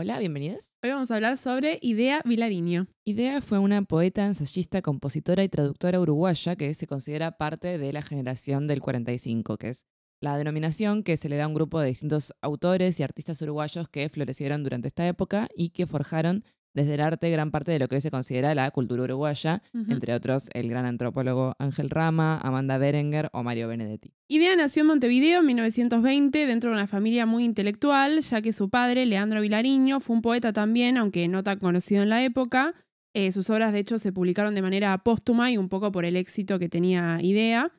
Hola, bienvenidos. Hoy vamos a hablar sobre Idea Vilariño. Idea fue una poeta, ensayista, compositora y traductora uruguaya que se considera parte de la generación del 45, que es la denominación que se le da a un grupo de distintos autores y artistas uruguayos que florecieron durante esta época y que forjaron desde el arte gran parte de lo que hoy se considera la cultura uruguaya, entre otros el gran antropólogo Ángel Rama, Amanda Berenger o Mario Benedetti. Idea nació en Montevideo en 1920 dentro de una familia muy intelectual, ya que su padre, Leandro Vilariño, fue un poeta también, aunque no tan conocido en la época. Eh, sus obras, de hecho, se publicaron de manera póstuma y un poco por el éxito que tenía Idea.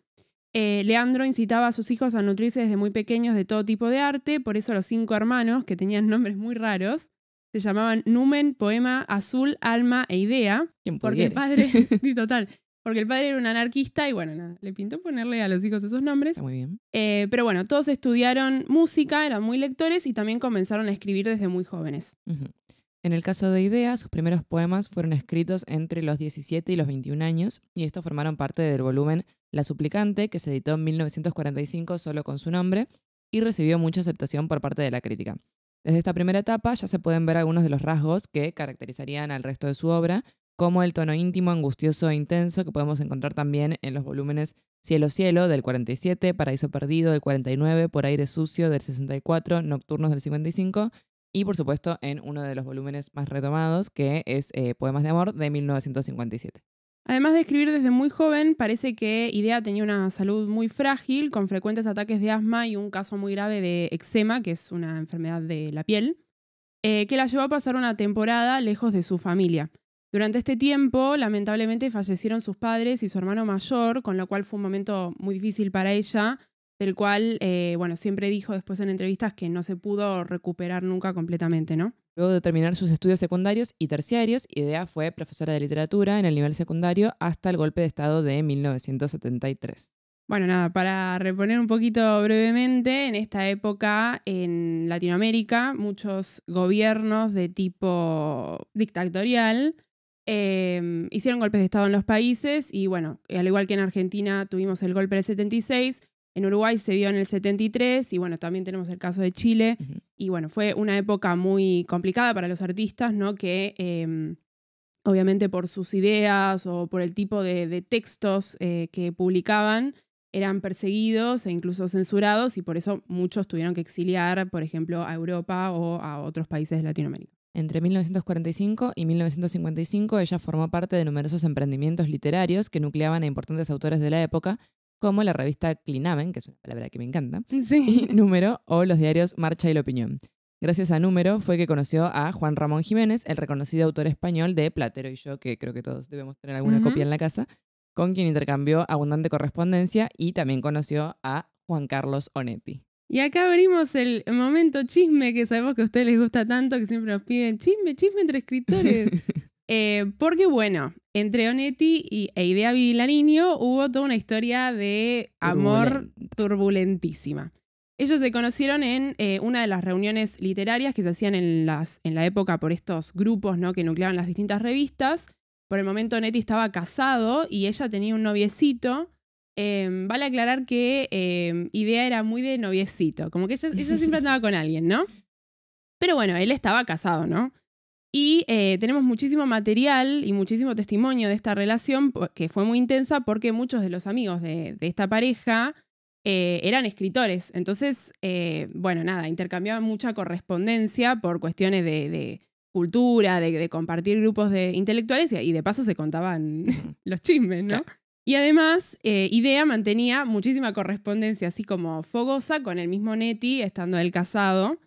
Eh, Leandro incitaba a sus hijos a nutrirse desde muy pequeños de todo tipo de arte, por eso los cinco hermanos, que tenían nombres muy raros, se llamaban Numen, Poema, Azul, Alma e Idea. Porque el padre, total, porque el padre era un anarquista y bueno, nada, le pintó ponerle a los hijos esos nombres. muy bien. Eh, pero bueno, todos estudiaron música, eran muy lectores y también comenzaron a escribir desde muy jóvenes. En el caso de Idea, sus primeros poemas fueron escritos entre los 17 y los 21 años, y estos formaron parte del volumen La Suplicante, que se editó en 1945 solo con su nombre, y recibió mucha aceptación por parte de la crítica. Desde esta primera etapa ya se pueden ver algunos de los rasgos que caracterizarían al resto de su obra, como el tono íntimo, angustioso e intenso que podemos encontrar también en los volúmenes Cielo Cielo del 47, Paraíso Perdido del 49, Por Aire Sucio del 64, Nocturnos del 55 y por supuesto en uno de los volúmenes más retomados que es eh, Poemas de Amor de 1957. Además de escribir desde muy joven, parece que Idea tenía una salud muy frágil, con frecuentes ataques de asma y un caso muy grave de eczema, que es una enfermedad de la piel, eh, que la llevó a pasar una temporada lejos de su familia. Durante este tiempo, lamentablemente, fallecieron sus padres y su hermano mayor, con lo cual fue un momento muy difícil para ella, del cual, eh, bueno, siempre dijo después en entrevistas que no se pudo recuperar nunca completamente, ¿no? Luego de terminar sus estudios secundarios y terciarios, Idea fue profesora de literatura en el nivel secundario hasta el golpe de Estado de 1973. Bueno, nada, para reponer un poquito brevemente, en esta época en Latinoamérica muchos gobiernos de tipo dictatorial em, hicieron golpes de Estado en los países y bueno, al igual que en Argentina tuvimos el golpe del 76, en Uruguay se dio en el 73 y bueno, también tenemos el caso de Chile. Y bueno, fue una época muy complicada para los artistas, ¿no? Que em, obviamente por sus ideas o por el tipo de, textos eh, que publicaban, eran perseguidos e incluso censurados y por eso muchos tuvieron que exiliar, por ejemplo, a Europa o a otros países de Latinoamérica. Entre 1945 y 1955 ella formó parte de numerosos emprendimientos literarios que nucleaban a importantes autores de la época, como la revista Clinamen, que es una palabra que me encanta, Número o los diarios Marcha y la Opinión. Gracias a Número fue que conoció a Juan Ramón Jiménez, el reconocido autor español de Platero y yo, que creo que todos debemos tener alguna copia en la casa, con quien intercambió abundante correspondencia y también conoció a Juan Carlos Onetti. Y acá abrimos el momento chisme que sabemos que a ustedes les gusta tanto, que siempre nos piden chisme, chisme entre escritores. Eh, porque bueno, entre Onetti y, e Idea Vilariño hubo toda una historia de amor turbulentísima. Ellos se conocieron en eh, una de las reuniones literarias que se hacían en, la época por estos grupos ¿no? que nucleaban las distintas revistas. Por el momento Onetti estaba casado y ella tenía un noviecito. Em, vale aclarar que em, Idea era muy de noviecito, como que ella, ella siempre andaba con alguien, ¿no? Pero bueno, él estaba casado, ¿no? Y eh, tenemos muchísimo material y muchísimo testimonio de esta relación que fue muy intensa porque muchos de los amigos de, esta pareja eh, eran escritores. Entonces, eh, bueno, nada, intercambiaban mucha correspondencia por cuestiones de, cultura, de, compartir grupos de intelectuales y, de paso se contaban los chismes, ¿no? Y además, Idea mantenía muchísima correspondencia, así como fogosa, con el mismo Neti, estando él casado.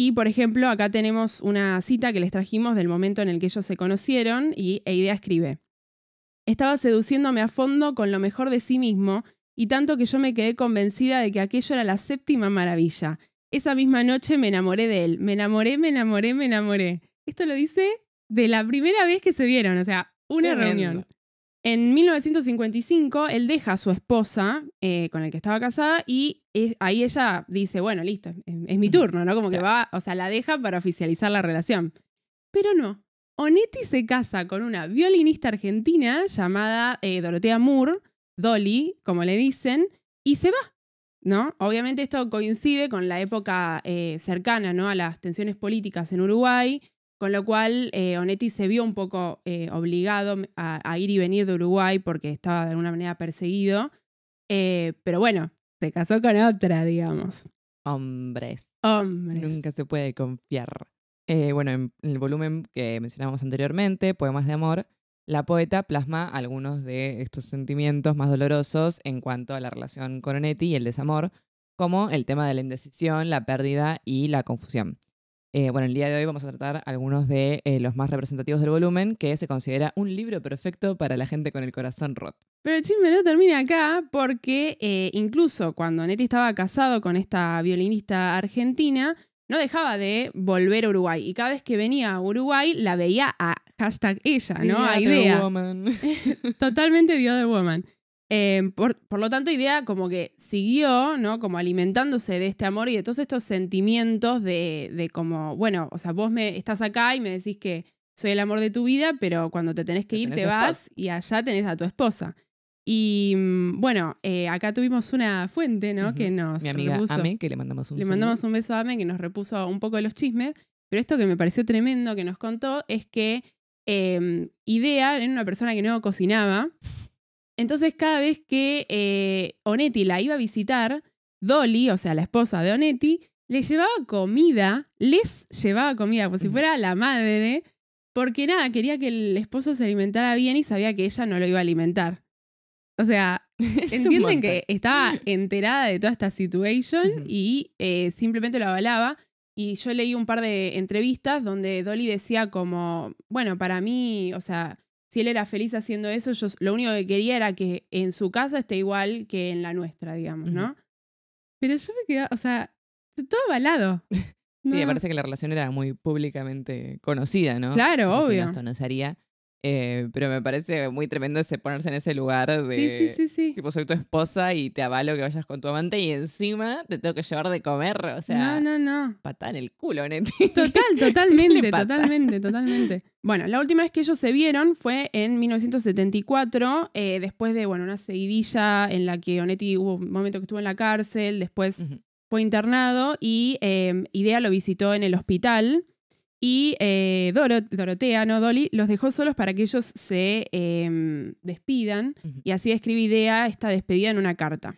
Y, por ejemplo, acá tenemos una cita que les trajimos del momento en el que ellos se conocieron y Eidea escribe, estaba seduciéndome a fondo con lo mejor de sí mismo y tanto que yo me quedé convencida de que aquello era la séptima maravilla. Esa misma noche me enamoré de él, me enamoré, me enamoré, me enamoré. Esto lo dice de la primera vez que se vieron, o sea, una reunión. En 1955, él deja a su esposa eh, con el que estaba casada y ahí ella dice, bueno, listo, es, mi turno, ¿no? Como que va, o sea, la deja para oficializar la relación. Pero no, Onetti se casa con una violinista argentina llamada eh, Dorotea Moore, Dolly, como le dicen, y se va, ¿no? Obviamente esto coincide con la época eh, cercana, ¿no? A las tensiones políticas en Uruguay con lo cual, eh, Onetti se vio un poco eh, obligado a, ir y venir de Uruguay porque estaba de alguna manera perseguido. Eh, pero bueno, se casó con otra, digamos. Hombres. Hombres. Nunca se puede confiar. bueno, en el volumen que mencionamos anteriormente, Poemas de Amor, la poeta plasma algunos de estos sentimientos más dolorosos en cuanto a la relación con Onetti y el desamor, como el tema de la indecisión, la pérdida y la confusión. Eh, bueno, el día de hoy vamos a tratar algunos de eh, los más representativos del volumen, que se considera un libro perfecto para la gente con el corazón roto. Pero el chisme no termina acá porque eh, incluso cuando Neti estaba casado con esta violinista argentina, no dejaba de volver a Uruguay. Y cada vez que venía a Uruguay la veía a hashtag ella, ¿no? The a idea. Woman. Totalmente The Other Woman. Em, por, por, lo tanto, Idea como que siguió, ¿no? Como alimentándose de este amor y de todos estos sentimientos de, como, bueno, o sea, vos me estás acá y me decís que soy el amor de tu vida, pero cuando te tenés que ir te vas y allá tenés a tu esposa. Y mm, bueno, eh, acá tuvimos una fuente, ¿no? Que nos Mi amiga Ame, que le mandamos un beso Le mandamos un beso a Ame, que nos repuso un poco de los chismes. Pero esto que me pareció tremendo que nos contó es que em, Idea era una persona que no cocinaba entonces cada vez que eh, Onetti la iba a visitar, Dolly, o sea, la esposa de Onetti, le llevaba comida, les llevaba comida, como si fuera la madre, porque nada, quería que el esposo se alimentara bien y sabía que ella no lo iba a alimentar. O sea, entienden que estaba enterada de toda esta situación y eh, simplemente lo avalaba. Y yo leí un par de entrevistas donde Dolly decía como, bueno, para mí, o sea, si él era feliz haciendo eso, yo lo único que quería era que en su casa esté igual que en la nuestra, digamos, ¿no? Pero yo me quedaba, o sea, todo balado. Sí, me parece que la relación era muy públicamente conocida, ¿no? Claro, obvio. Si no, haría eh, pero me parece muy tremendo ese ponerse en ese lugar de. Sí, Tipo, soy tu esposa y te avalo que vayas con tu amante y encima te tengo que llevar de comer. O sea. No, no, no. Patada en el culo, Onetti Total, totalmente, totalmente, totalmente. Bueno, la última vez que ellos se vieron fue en 1974, eh, después de bueno, una seguidilla en la que Onetti hubo un momento que estuvo en la cárcel, después fue internado y eh, Idea lo visitó en el hospital. Y eh, Dorotea, no Dolly, los dejó solos para que ellos se em, despidan. Y así escribe Idea esta despedida en una carta.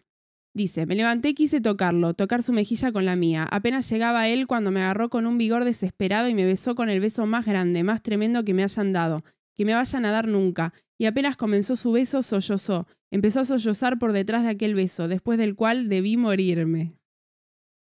Dice, me levanté quise tocarlo, tocar su mejilla con la mía. Apenas llegaba él cuando me agarró con un vigor desesperado y me besó con el beso más grande, más tremendo que me hayan dado, que me vayan a dar nunca. Y apenas comenzó su beso, sollozó. Empezó a sollozar por detrás de aquel beso, después del cual debí morirme.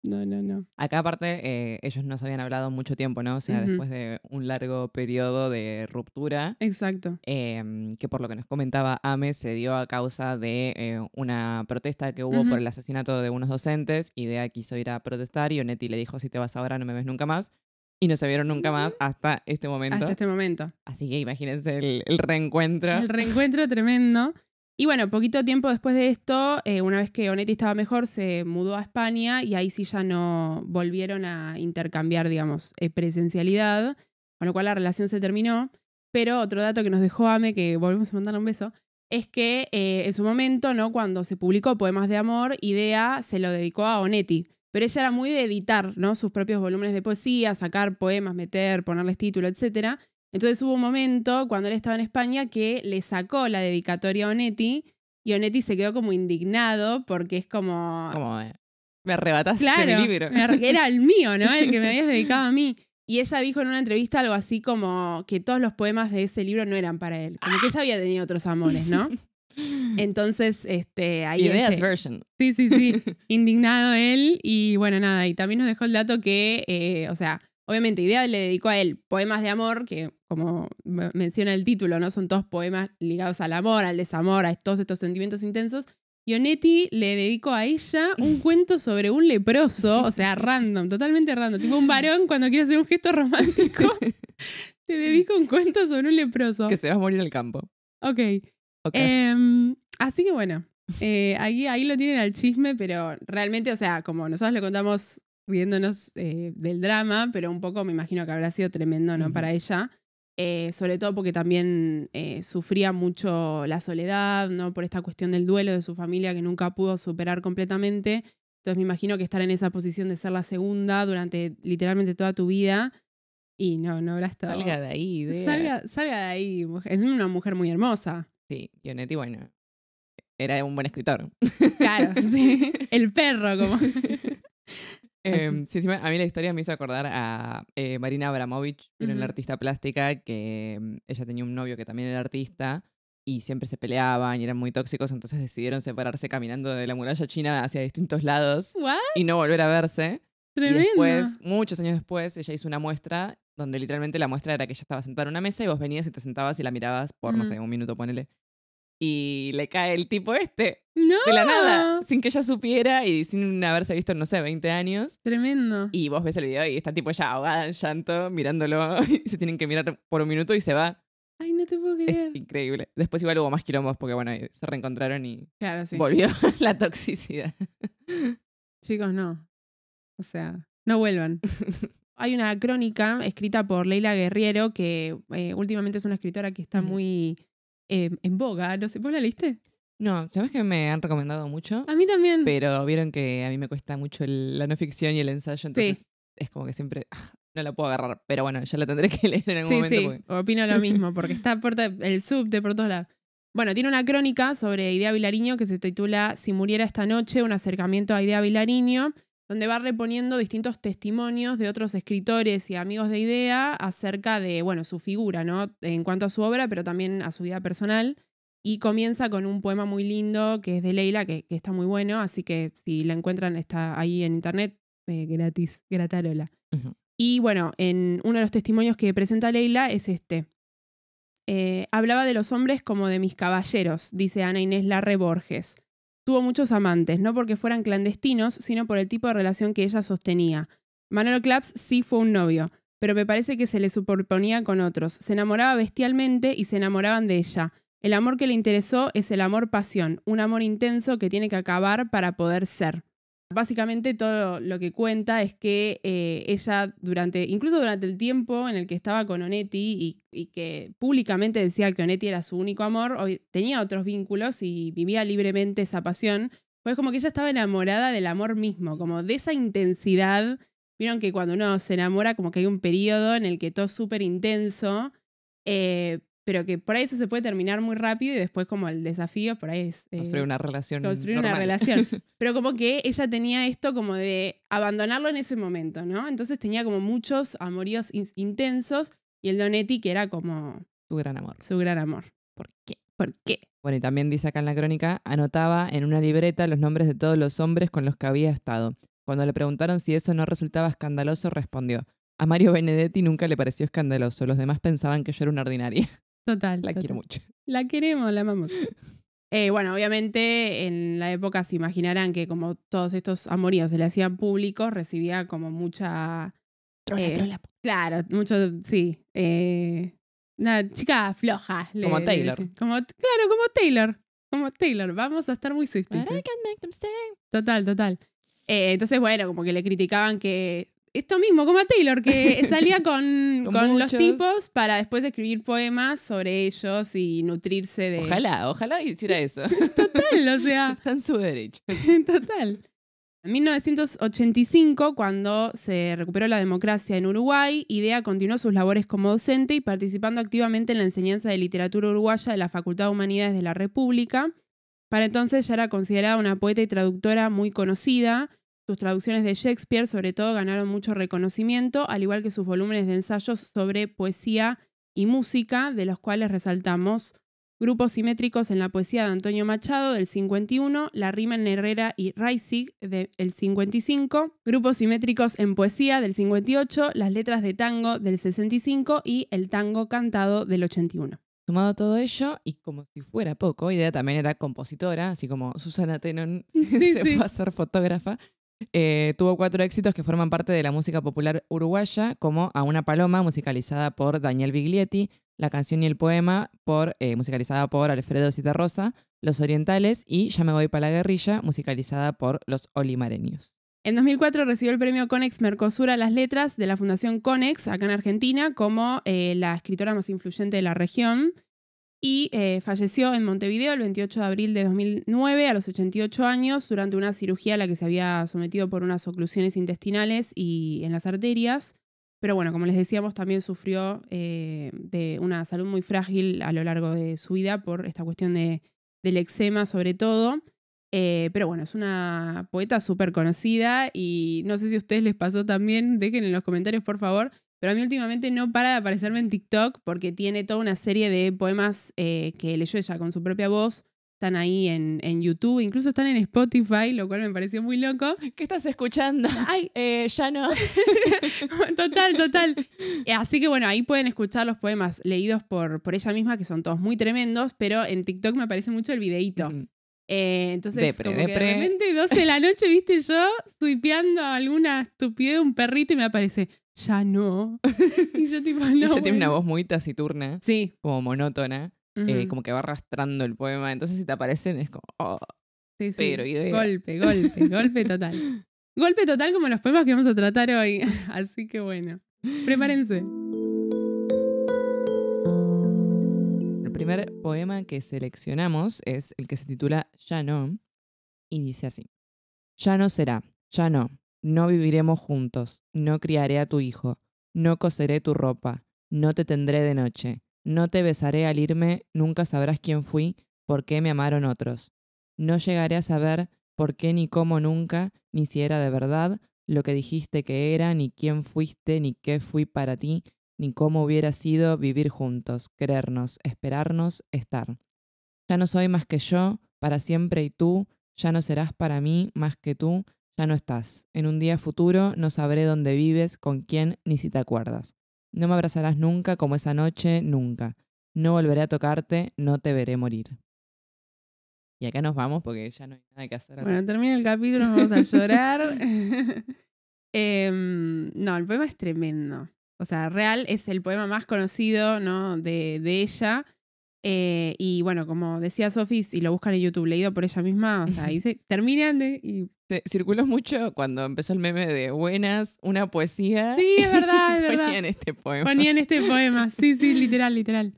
No, no, no. Acá aparte, eh, ellos nos habían hablado mucho tiempo, ¿no? O sea, después de un largo periodo de ruptura. Exacto. Em, que por lo que nos comentaba Ame, se dio a causa de eh, una protesta que hubo por el asesinato de unos docentes. Idea quiso ir a protestar y Onetti le dijo, si te vas ahora no me ves nunca más. Y no se vieron nunca más hasta este momento. Hasta este momento. Así que imagínense el reencuentro. El reencuentro tremendo. Y bueno, poquito tiempo después de esto, eh, una vez que Onetti estaba mejor, se mudó a España y ahí sí ya no volvieron a intercambiar, digamos, eh, presencialidad, con lo cual la relación se terminó. Pero otro dato que nos dejó Ame, que volvemos a mandar un beso, es que eh, en su momento, ¿no? cuando se publicó Poemas de Amor, Idea se lo dedicó a Onetti. Pero ella era muy de editar ¿no? sus propios volúmenes de poesía, sacar poemas, meter, ponerles título, etcétera. Entonces hubo un momento cuando él estaba en España que le sacó la dedicatoria a Onetti y Onetti se quedó como indignado porque es como... Como eh, me arrebataste el libro. era el mío, ¿no? El que me habías dedicado a mí. Y ella dijo en una entrevista algo así como que todos los poemas de ese libro no eran para él. Como que ella había tenido otros amores, ¿no? Entonces, este, ahí... Ideas Sí, sí, sí. Indignado él. Y bueno, nada. Y también nos dejó el dato que, eh, o sea, Obviamente, Idea le dedicó a él poemas de amor, que como menciona el título, ¿no? Son todos poemas ligados al amor, al desamor, a todos estos sentimientos intensos. Y le dedicó a ella un cuento sobre un leproso, o sea, random, totalmente random. Tipo un varón cuando quiere hacer un gesto romántico, te dedico un cuento sobre un leproso. Que se va a morir al campo. Ok. Em, así que bueno, eh, ahí, ahí lo tienen al chisme, pero realmente, o sea, como nosotros le contamos viéndonos eh, del drama, pero un poco me imagino que habrá sido tremendo, ¿no? Para ella. Eh, sobre todo porque también eh, sufría mucho la soledad, ¿no? Por esta cuestión del duelo de su familia que nunca pudo superar completamente. Entonces me imagino que estar en esa posición de ser la segunda durante literalmente toda tu vida. Y no, no habrá estado. Salga de ahí, Salga, de ahí. Es una mujer muy hermosa. Sí, Onetti, bueno, era un buen escritor. Claro, sí. El perro, como. Em, sí, a mí la historia me hizo acordar a eh, Marina Abramovich, era artista plástica, que em, ella tenía un novio que también era artista y siempre se peleaban y eran muy tóxicos, entonces decidieron separarse caminando de la muralla china hacia distintos lados y no volver a verse. Y después, muchos años después, ella hizo una muestra donde literalmente la muestra era que ella estaba sentada en una mesa y vos venías y te sentabas y la mirabas por, no sé, un minuto, ponele y le cae el tipo este no. de la nada, sin que ella supiera y sin haberse visto, no sé, 20 años. Tremendo. Y vos ves el video y está tipo ya ahogada en llanto, mirándolo, y se tienen que mirar por un minuto y se va. Ay, no te puedo creer. Es increíble. Después igual hubo más quilombos porque, bueno, se reencontraron y volvió la toxicidad. Chicos, no. O sea, no vuelvan. Hay una crónica escrita por Leila Guerriero, que eh, últimamente es una escritora que está muy Em, en boga, no sé, ¿vos la leíste? No, sabes que me han recomendado mucho. A mí también. Pero vieron que a mí me cuesta mucho la no ficción y el ensayo, entonces es como que siempre ah, no la puedo agarrar. Pero bueno, ya la tendré que leer en algún momento. Sí, sí, opino lo mismo, porque está por el sub de por todos lados. Bueno, tiene una crónica sobre Idea Vilariño que se titula Si muriera esta noche, un acercamiento a Idea Vilariño donde va reponiendo distintos testimonios de otros escritores y amigos de idea acerca de, bueno, su figura, ¿no? En cuanto a su obra, pero también a su vida personal. Y comienza con un poema muy lindo que es de Leila, que, está muy bueno, así que si la encuentran está ahí en internet, eh, gratis, gratarola. Y bueno, en uno de los testimonios que presenta Leila es este. Eh, hablaba de los hombres como de mis caballeros, dice Ana Inés Larre Borges. Tuvo muchos amantes, no porque fueran clandestinos, sino por el tipo de relación que ella sostenía. Manolo Claps sí fue un novio, pero me parece que se le superponía con otros. Se enamoraba bestialmente y se enamoraban de ella. El amor que le interesó es el amor pasión, un amor intenso que tiene que acabar para poder ser. Básicamente todo lo que cuenta es que eh, ella durante, incluso durante el tiempo en el que estaba con Onetti y, que públicamente decía que Onetti era su único amor, tenía otros vínculos y vivía libremente esa pasión, pues como que ella estaba enamorada del amor mismo, como de esa intensidad. Vieron que cuando uno se enamora como que hay un periodo en el que todo es súper intenso, eh, pero que por ahí eso se puede terminar muy rápido y después como el desafío por ahí es... Eh, construir una relación. Construir una relación. Pero como que ella tenía esto como de abandonarlo en ese momento, ¿no? Entonces tenía como muchos amoríos intensos y el Donetti que era como... Su gran amor. Su gran amor. ¿Por qué? ¿Por qué? Bueno, y también dice acá en la crónica, anotaba en una libreta los nombres de todos los hombres con los que había estado. Cuando le preguntaron si eso no resultaba escandaloso, respondió, a Mario Benedetti nunca le pareció escandaloso, los demás pensaban que yo era una ordinaria. Total. La quiero mucho. La queremos, la amamos. Eh, bueno, obviamente en la época se imaginarán que como todos estos amoríos se le hacían públicos, recibía como mucha... Trola, eh, Claro, mucho, sí. Eh, una chica floja. como Taylor. como, claro, como Taylor. Como Taylor. Vamos a estar muy Swifties. Total, total. Eh, entonces, bueno, como que le criticaban que esto mismo, como a Taylor, que salía con, con, los tipos para después escribir poemas sobre ellos y nutrirse de... Ojalá, ojalá hiciera eso. Total, o sea... Está su derecho. Total. En 1985, cuando se recuperó la democracia en Uruguay, IDEA continuó sus labores como docente y participando activamente en la enseñanza de literatura uruguaya de la Facultad de Humanidades de la República. Para entonces ya era considerada una poeta y traductora muy conocida, sus traducciones de Shakespeare, sobre todo, ganaron mucho reconocimiento, al igual que sus volúmenes de ensayos sobre poesía y música, de los cuales resaltamos Grupos simétricos en la poesía de Antonio Machado del 51, La rima en Herrera y Reisig del 55, Grupos simétricos en poesía del 58, Las letras de tango del 65 y El tango cantado del 81. Sumado todo ello, y como si fuera poco, Idea también era compositora, así como Susana Tenon se fue a ser fotógrafa, eh, tuvo cuatro éxitos que forman parte de la música popular uruguaya, como A una paloma, musicalizada por Daniel Biglietti, La canción y el poema, por, eh, musicalizada por Alfredo Citarrosa, Los Orientales y Ya me voy para la guerrilla, musicalizada por Los Olimareños. En 2004 recibió el premio Conex Mercosur a las letras de la Fundación Conex, acá en Argentina, como eh, la escritora más influyente de la región y eh, falleció en Montevideo el 28 de abril de 2009 a los 88 años durante una cirugía a la que se había sometido por unas oclusiones intestinales y en las arterias. Pero bueno, como les decíamos, también sufrió eh, de una salud muy frágil a lo largo de su vida por esta cuestión del eczema sobre todo. Eh, pero bueno, es una poeta súper conocida y no sé si a ustedes les pasó también, dejen en los comentarios por favor pero a mí últimamente no para de aparecerme en TikTok porque tiene toda una serie de poemas eh, que leyó ella con su propia voz. Están ahí en, en, YouTube, incluso están en Spotify, lo cual me pareció muy loco. ¿Qué estás escuchando? Ay, eh, ya no. total, total. Así que bueno, ahí pueden escuchar los poemas leídos por, por ella misma, que son todos muy tremendos, pero en TikTok me aparece mucho el videíto. Eh, entonces, de repente, 12 de la noche, viste, yo suipeando alguna estupidez de un perrito y me aparece ya no. y yo tipo, no. Ella tiene una voz muy taciturna, sí. como monótona, eh, como que va arrastrando el poema. Entonces si te aparecen es como, oh, sí, sí. Golpe, golpe, golpe total. Golpe total como los poemas que vamos a tratar hoy. Así que bueno, prepárense. El primer poema que seleccionamos es el que se titula Ya no, y dice así. Ya no será, ya no, no viviremos juntos, no criaré a tu hijo, no coseré tu ropa, no te tendré de noche, no te besaré al irme, nunca sabrás quién fui, por qué me amaron otros. No llegaré a saber por qué ni cómo nunca, ni si era de verdad lo que dijiste que era, ni quién fuiste, ni qué fui para ti, ni cómo hubiera sido vivir juntos, querernos, esperarnos, estar. Ya no soy más que yo, para siempre y tú, ya no serás para mí más que tú, ya no estás. En un día futuro no sabré dónde vives, con quién, ni si te acuerdas. No me abrazarás nunca como esa noche, nunca. No volveré a tocarte, no te veré morir. Y acá nos vamos porque ya no hay nada que hacer. Bueno, termina el capítulo, nos vamos a llorar. Em, no, el poema es tremendo. O sea, Real es el poema más conocido ¿no? de, de ella. Eh, y bueno, como decía Sofis si lo buscan en YouTube, leído por ella misma, o sea, dice, terminan de, y circuló mucho cuando empezó el meme de buenas, una poesía. Sí, es verdad, es verdad. Ponían este poema. en este poema, sí, sí, literal, literal.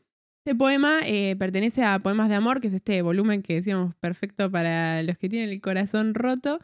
Este poema eh, pertenece a Poemas de Amor, que es este volumen que decíamos perfecto para los que tienen el corazón roto,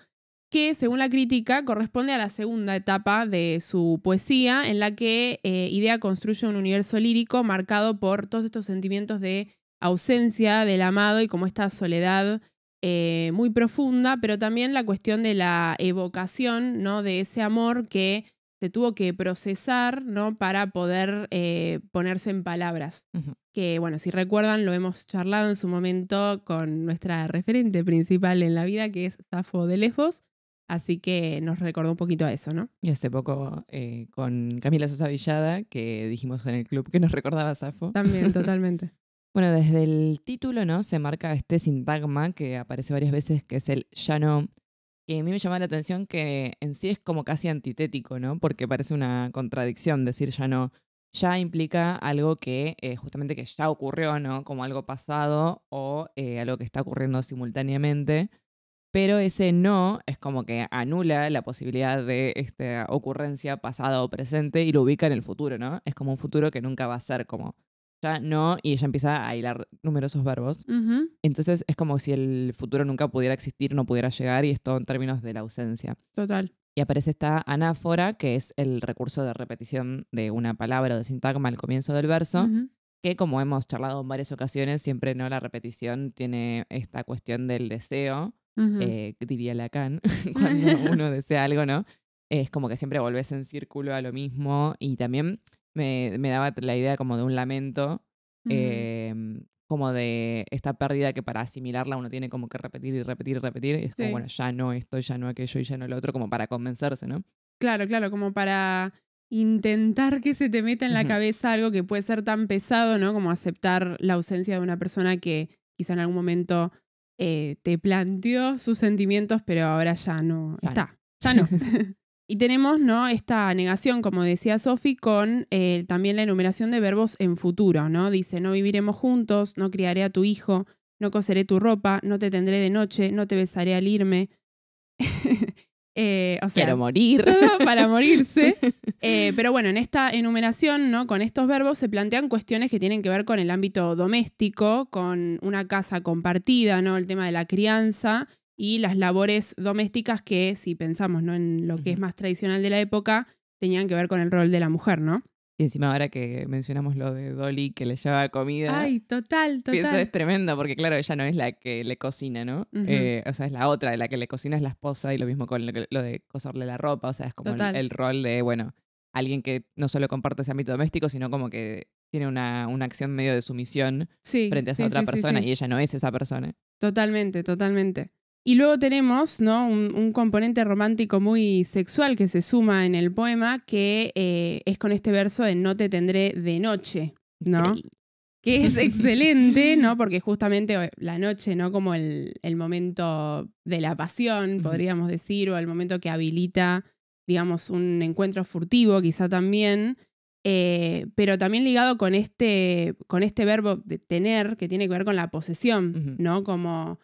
que según la crítica corresponde a la segunda etapa de su poesía, en la que eh, Idea construye un universo lírico marcado por todos estos sentimientos de ausencia del amado y como esta soledad eh, muy profunda, pero también la cuestión de la evocación, ¿no? De ese amor que se tuvo que procesar, ¿no? Para poder eh, ponerse en palabras. Que, bueno, si recuerdan, lo hemos charlado en su momento con nuestra referente principal en la vida, que es Safo de Lesbos. Así que nos recordó un poquito a eso, ¿no? Y hace poco eh, con Camila Sosa Villada, que dijimos en el club que nos recordaba a Safo. También, totalmente. Bueno, desde el título, ¿no? Se marca este sintagma que aparece varias veces, que es el ya no, que a mí me llama la atención que en sí es como casi antitético, ¿no? Porque parece una contradicción decir ya no. Ya implica algo que eh, justamente que ya ocurrió, ¿no? Como algo pasado o eh, algo que está ocurriendo simultáneamente. Pero ese no es como que anula la posibilidad de esta ocurrencia pasada o presente y lo ubica en el futuro, ¿no? Es como un futuro que nunca va a ser como no, y ella empieza a hilar numerosos verbos. Entonces es como si el futuro nunca pudiera existir, no pudiera llegar, y esto en términos de la ausencia. Total. Y aparece esta anáfora, que es el recurso de repetición de una palabra o de sintagma al comienzo del verso, que como hemos charlado en varias ocasiones, siempre no la repetición tiene esta cuestión del deseo, eh, diría Lacan, cuando uno desea algo, ¿no? Es como que siempre volvés en círculo a lo mismo y también me, me daba la idea como de un lamento, em, como de esta pérdida que para asimilarla uno tiene como que repetir y repetir y repetir, y es como, bueno, ya no esto, ya no aquello y ya no lo otro, como para convencerse, ¿no? Claro, claro, como para intentar que se te meta en la cabeza algo que puede ser tan pesado, ¿no? Como aceptar la ausencia de una persona que quizá en algún momento eh, te planteó sus sentimientos, pero ahora ya no está. Ya no. Y tenemos ¿no? esta negación, como decía Sofi, con eh, también la enumeración de verbos en futuro, ¿no? Dice, no viviremos juntos, no criaré a tu hijo, no coseré tu ropa, no te tendré de noche, no te besaré al irme. Eh, Quiero morir. para morirse. Eh, pero bueno, en esta enumeración, ¿no? Con estos verbos se plantean cuestiones que tienen que ver con el ámbito doméstico, con una casa compartida, ¿no? El tema de la crianza y las labores domésticas que, si pensamos ¿no? en lo que es más tradicional de la época, tenían que ver con el rol de la mujer, ¿no? Y encima ahora que mencionamos lo de Dolly que le lleva comida. Ay, total, total. Eso es tremendo, porque claro, ella no es la que le cocina, ¿no? Eh, o sea, es la otra, la que le cocina es la esposa y lo mismo con lo, de coserle la ropa, o sea, es como el, rol de, bueno, alguien que no solo comparte ese ámbito doméstico, sino como que tiene una, una acción medio de sumisión frente a esa otra persona y ella no es esa persona. Totalmente, totalmente. Y luego tenemos ¿no? un, componente romántico muy sexual que se suma en el poema, que eh, es con este verso de No te tendré de noche, ¿no? que es excelente, ¿no? Porque justamente eh, la noche, ¿no? Como el, el momento de la pasión, podríamos decir, o el momento que habilita, digamos, un encuentro furtivo, quizá también. Eh, pero también ligado con este, con este verbo de tener, que tiene que ver con la posesión, ¿no? Como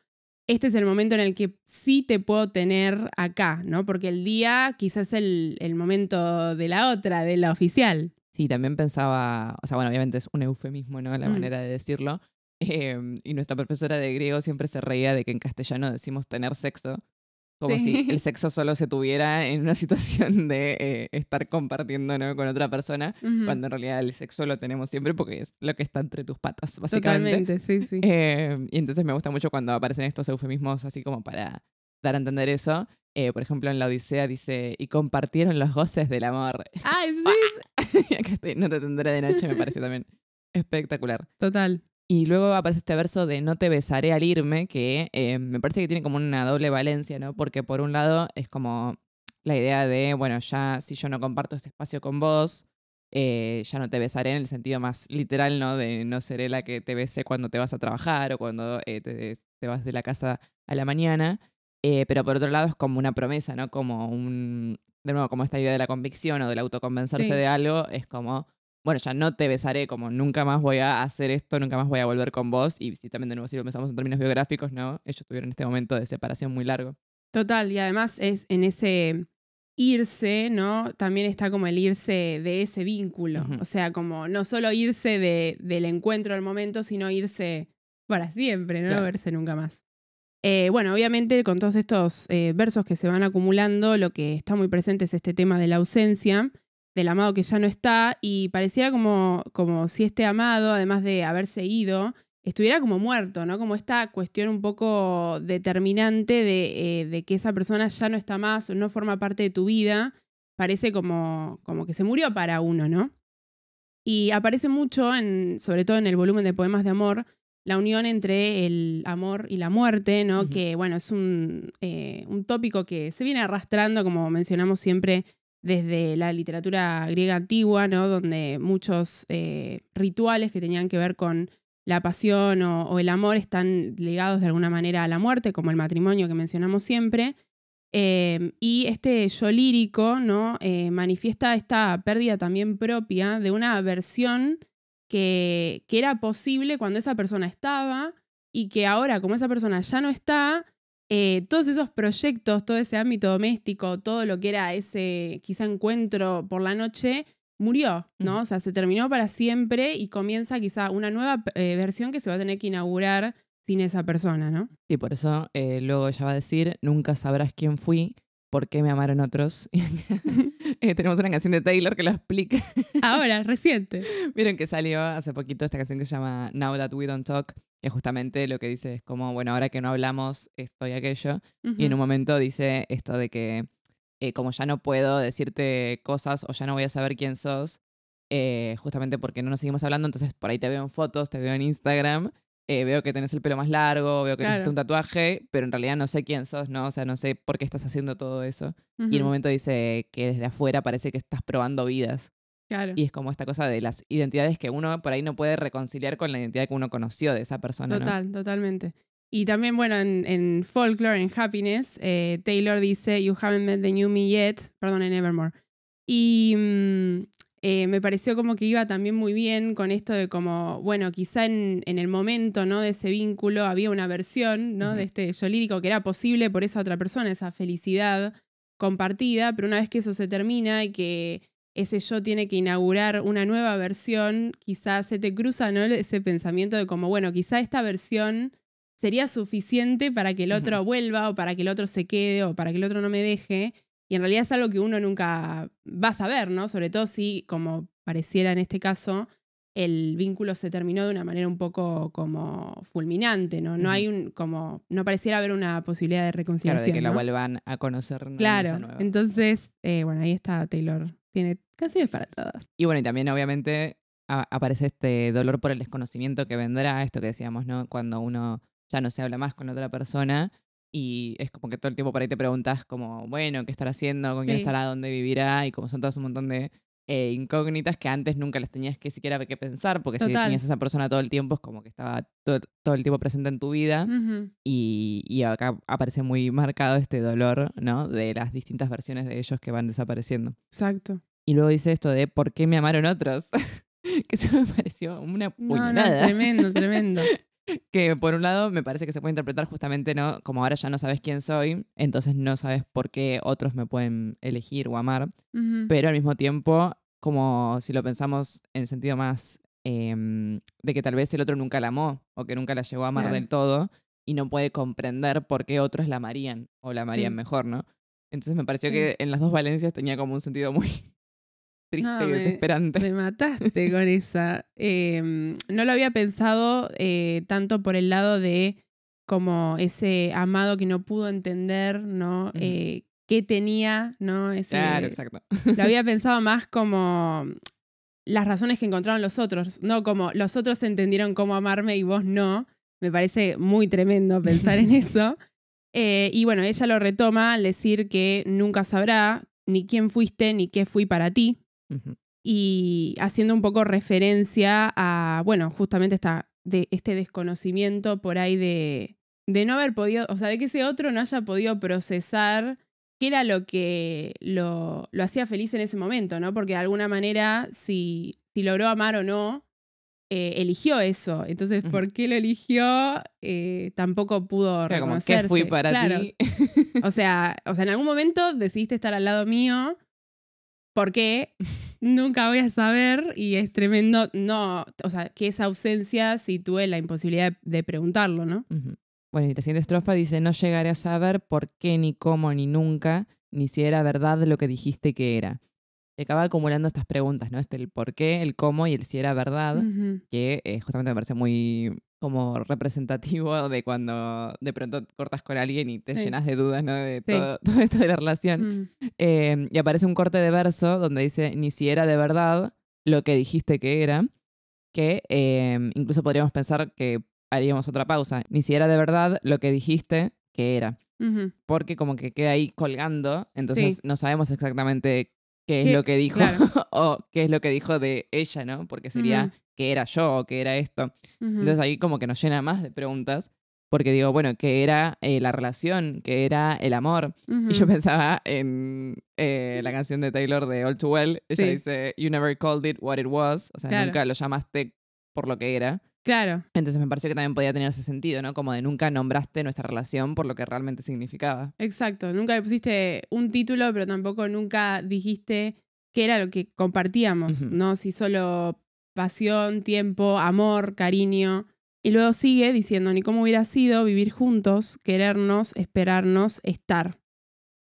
este es el momento en el que sí te puedo tener acá, ¿no? Porque el día quizás es el, momento de la otra, de la oficial. Sí, también pensaba, o sea, bueno, obviamente es un eufemismo, ¿no? La mm. manera de decirlo. Em, y nuestra profesora de griego siempre se reía de que en castellano decimos tener sexo como si el sexo solo se tuviera en una situación de eh, estar compartiendo con otra persona, cuando en realidad el sexo lo tenemos siempre porque es lo que está entre tus patas, básicamente. Totalmente, sí, sí. Em, y entonces me gusta mucho cuando aparecen estos eufemismos así como para dar a entender eso. Eh, por ejemplo, en la Odisea dice, y compartieron los goces del amor. ¡Ay, sí! Acá no te tendré de noche, me parece también espectacular. Total. Y luego aparece este verso de No te besaré al irme, que eh, me parece que tiene como una doble valencia, ¿no? Porque por un lado es como la idea de, bueno, ya si yo no comparto este espacio con vos, eh, ya no te besaré en el sentido más literal, ¿no? De no seré la que te bese cuando te vas a trabajar o cuando eh, te, vas de la casa a la mañana. pero por otro lado es como una promesa, ¿no? Como un, de nuevo, como esta idea de la convicción o del autoconvencerse de algo, es como bueno, ya no te besaré, como nunca más voy a hacer esto, nunca más voy a volver con vos. Y si también de nuevo si lo pensamos en términos biográficos, ¿no? Ellos tuvieron este momento de separación muy largo. Total, y además es en ese irse, ¿no? También está como el irse de ese vínculo. O sea, como no solo irse del encuentro al momento, sino irse para siempre, no, verse nunca más. Eh, bueno, obviamente con todos estos eh, versos que se van acumulando, lo que está muy presente es este tema de la ausencia el amado que ya no está y pareciera como, como si este amado, además de haberse ido, estuviera como muerto, ¿no? Como esta cuestión un poco determinante de, eh, que esa persona ya no está más, no forma parte de tu vida, parece como, como que se murió para uno, ¿no? Y aparece mucho, en, sobre todo en el volumen de poemas de amor, la unión entre el amor y la muerte, ¿no? Que, bueno, es un, eh, un tópico que se viene arrastrando, como mencionamos siempre, desde la literatura griega antigua, donde muchos eh, rituales que tenían que ver con la pasión o, el amor están ligados de alguna manera a la muerte, como el matrimonio que mencionamos siempre. Eh, y este yo lírico ¿no? Eh, manifiesta esta pérdida también propia de una versión que era posible cuando esa persona estaba y que ahora, como esa persona ya no está, eh, todos esos proyectos, todo ese ámbito doméstico, todo lo que era ese quizá encuentro por la noche, murió, ¿no? O sea, se terminó para siempre y comienza quizá una nueva eh, versión que se va a tener que inaugurar sin esa persona, ¿no? Sí, por eso eh, luego ella va a decir, nunca sabrás quién fui, por qué me amaron otros. Eh, tenemos una canción de Taylor que lo explica. Ahora, reciente. miren que salió hace poquito esta canción que se llama Now That We Don't Talk, que justamente lo que dice es como, bueno, ahora que no hablamos, estoy aquello. Y en un momento dice esto de que, eh, como ya no puedo decirte cosas o ya no voy a saber quién sos, eh, justamente porque no nos seguimos hablando, entonces por ahí te veo en fotos, te veo en Instagram eh, veo que tenés el pelo más largo, veo que necesitas un tatuaje, pero en realidad no sé quién sos, ¿no? O sea, no sé por qué estás haciendo todo eso. Y en un momento dice que desde afuera parece que estás probando vidas. Claro. Y es como esta cosa de las identidades que uno por ahí no puede reconciliar con la identidad que uno conoció de esa persona. Total, totalmente. Y también, bueno, en, Folklore, en Happiness, eh, Taylor dice, You haven't met the new me yet, perdón, en Evermore. Y mm, eh, me pareció como que iba también muy bien con esto de como, bueno, quizá en, el momento ¿no? de ese vínculo había una versión ¿no? de este yo lírico que era posible por esa otra persona, esa felicidad compartida, pero una vez que eso se termina y que ese yo tiene que inaugurar una nueva versión, quizás se te cruza ese pensamiento de como, bueno, quizá esta versión sería suficiente para que el otro vuelva o para que el otro se quede o para que el otro no me deje. Y en realidad es algo que uno nunca va a saber, ¿no? Sobre todo si, como pareciera en este caso, el vínculo se terminó de una manera un poco como fulminante, ¿no? No hay un, como, no pareciera haber una posibilidad de reconciliación. Claro, de que lo la vuelvan a conocer. Claro, entonces, eh, bueno, ahí está Taylor. Tiene canciones para todas. Y bueno, y también obviamente aparece este dolor por el desconocimiento que vendrá, esto que decíamos, ¿no? Cuando uno ya no se habla más con otra persona y es como que todo el tiempo por ahí te preguntas como, bueno, ¿qué estará haciendo? ¿Con quién estará? ¿Dónde vivirá? Y como son todos un montón de eh, incógnitas que antes nunca las tenías que siquiera que pensar, porque si tenías a esa persona todo el tiempo es como que estaba todo, el tiempo presente en tu vida. y, acá aparece muy marcado este dolor, ¿no? De las distintas versiones de ellos que van desapareciendo. Exacto. Y luego dice esto de ¿por qué me amaron otros? que eso me pareció una puñalada. No, no, tremendo, tremendo. que por un lado me parece que se puede interpretar justamente, ¿no? Como ahora ya no sabes quién soy, entonces no sabes por qué otros me pueden elegir o amar, pero al mismo tiempo, como si lo pensamos en sentido más em, de que tal vez el otro nunca la amó o que nunca la llegó a amar del todo y no puede comprender por qué otros la amarían o la amarían mejor, ¿no? Entonces me pareció que en las dos Valencias tenía como un sentido muy triste y desesperante. Me, mataste con esa. Em, no lo había pensado eh, tanto por el lado de como ese amado que no pudo entender, ¿no? Eh, qué tenía, ¿no? claro, exacto. Lo había pensado más como las razones que encontraron los otros, no como los otros entendieron cómo amarme y vos no. Me parece muy tremendo pensar en eso. Eh, y bueno, ella lo retoma al decir que nunca sabrá ni quién fuiste ni qué fui para ti, y haciendo un poco referencia a, bueno, justamente este desconocimiento por ahí de, no haber podido, o sea, de que ese otro no haya podido procesar qué era lo que lo, hacía feliz en ese momento, ¿no? Porque de alguna manera, si, logró amar o no, eh, eligió eso. Entonces, ¿por qué lo eligió? Eh, tampoco pudo reconocerse. ¿Qué fui para ti? o, sea, o sea, en algún momento decidiste estar al lado mío, por qué, nunca voy a saber y es tremendo, no, o sea, que esa ausencia sitúe la imposibilidad de preguntarlo, ¿no? Bueno, y la siguiente estrofa dice, no llegaré a saber por qué, ni cómo, ni nunca, ni si era verdad lo que dijiste que era. Y acaba acumulando estas preguntas, ¿no? Este, el por qué, el cómo y el si era verdad, que eh, justamente me parece muy como representativo de cuando de pronto cortas con alguien y te llenas de dudas, De todo, esto de la relación. Mm. Em, y aparece un corte de verso donde dice, ni si era de verdad lo que dijiste que era, que em, incluso podríamos pensar que haríamos otra pausa, ni si era de verdad lo que dijiste que era. Porque como que queda ahí colgando, entonces no sabemos exactamente qué es lo que dijo o qué es lo que dijo de ella, ¿no? Porque sería qué era yo o qué era esto. Entonces ahí como que nos llena más de preguntas porque digo, bueno, ¿qué era eh, la relación? ¿Qué era el amor? Y yo pensaba en eh, la canción de Taylor de All Too Well. Ella dice, You never called it what it was. O sea, nunca lo llamaste por lo que era. Claro. Entonces me pareció que también podía tener ese sentido, ¿no? Como de nunca nombraste nuestra relación por lo que realmente significaba. Exacto, nunca le pusiste un título, pero tampoco nunca dijiste qué era lo que compartíamos, ¿no? Si solo pasión, tiempo, amor, cariño. Y luego sigue diciendo, ni cómo hubiera sido vivir juntos, querernos, esperarnos, estar.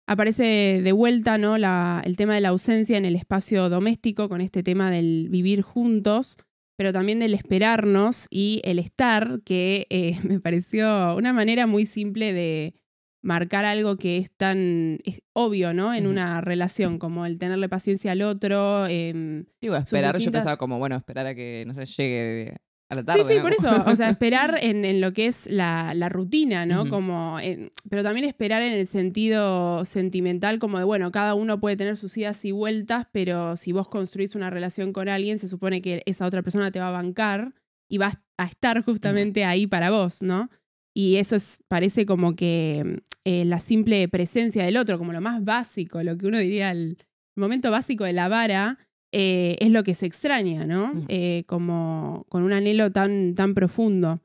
Aparece de vuelta ¿no? el tema de la ausencia en el espacio doméstico con este tema del vivir juntos pero también del esperarnos y el estar, que eh, me pareció una manera muy simple de marcar algo que es tan obvio, ¿no? En una relación, como el tenerle paciencia al otro. Em, Digo, esperar, yo pensaba como, bueno, esperar a que, no sé, llegue Sí, sí, por eso. O sea, esperar en, lo que es la, rutina, ¿no? como eh, pero también esperar en el sentido sentimental, como de, bueno, cada uno puede tener sus idas y vueltas, pero si vos construís una relación con alguien, se supone que esa otra persona te va a bancar y va a estar justamente ahí para vos, ¿no? Y eso parece como que eh, la simple presencia del otro, como lo más básico, lo que uno diría el momento básico de la vara, eh, es lo que se extraña, ¿no? Eh, como con un anhelo tan, tan profundo.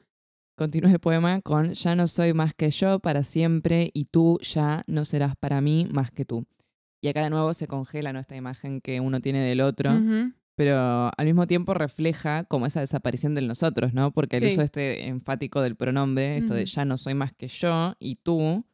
Continúa el poema con Ya no soy más que yo para siempre y tú ya no serás para mí más que tú. Y acá de nuevo se congela nuestra imagen que uno tiene del otro, pero al mismo tiempo refleja como esa desaparición del nosotros, ¿no? Porque el uso este enfático del pronombre, esto de ya no soy más que yo y tú,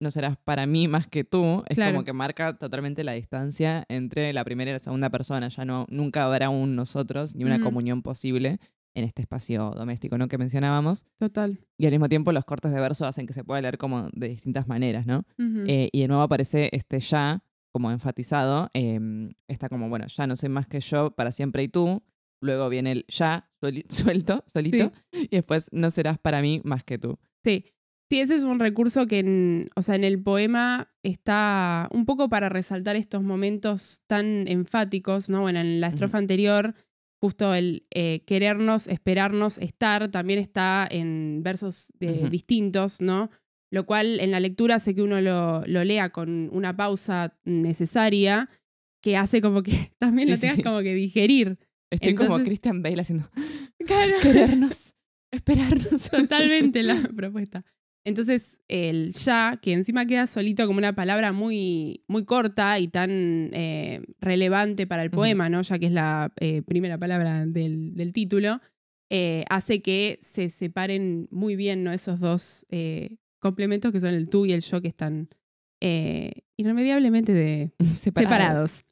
no serás para mí más que tú. Es como que marca totalmente la distancia entre la primera y la segunda persona. Ya no, nunca habrá un nosotros ni una comunión posible en este espacio doméstico, ¿no? Que mencionábamos. Total. Y al mismo tiempo los cortes de verso hacen que se pueda leer como de distintas maneras, ¿no? Eh, y de nuevo aparece este ya como enfatizado. Em, está como, bueno, ya no soy más que yo, para siempre y tú. Luego viene el ya suelto, solito. Y después no serás para mí más que tú. Sí, Sí, ese es un recurso que en, o sea, en el poema está un poco para resaltar estos momentos tan enfáticos, ¿no? Bueno, en la estrofa anterior, justo el eh, querernos, esperarnos, estar, también está en versos eh, distintos, ¿no? Lo cual en la lectura hace que uno lo, lea con una pausa necesaria que hace como que también lo tengas como que digerir. Estoy como Christian Bale haciendo querernos, esperarnos. Totalmente la propuesta. Entonces, el ya, que encima queda solito como una palabra muy, muy corta y tan eh, relevante para el poema, ¿no? Ya que es la eh, primera palabra del, del título, eh, hace que se separen muy bien, ¿no? Esos dos complementos que son el tú y el yo que están irremediablemente separados. separados.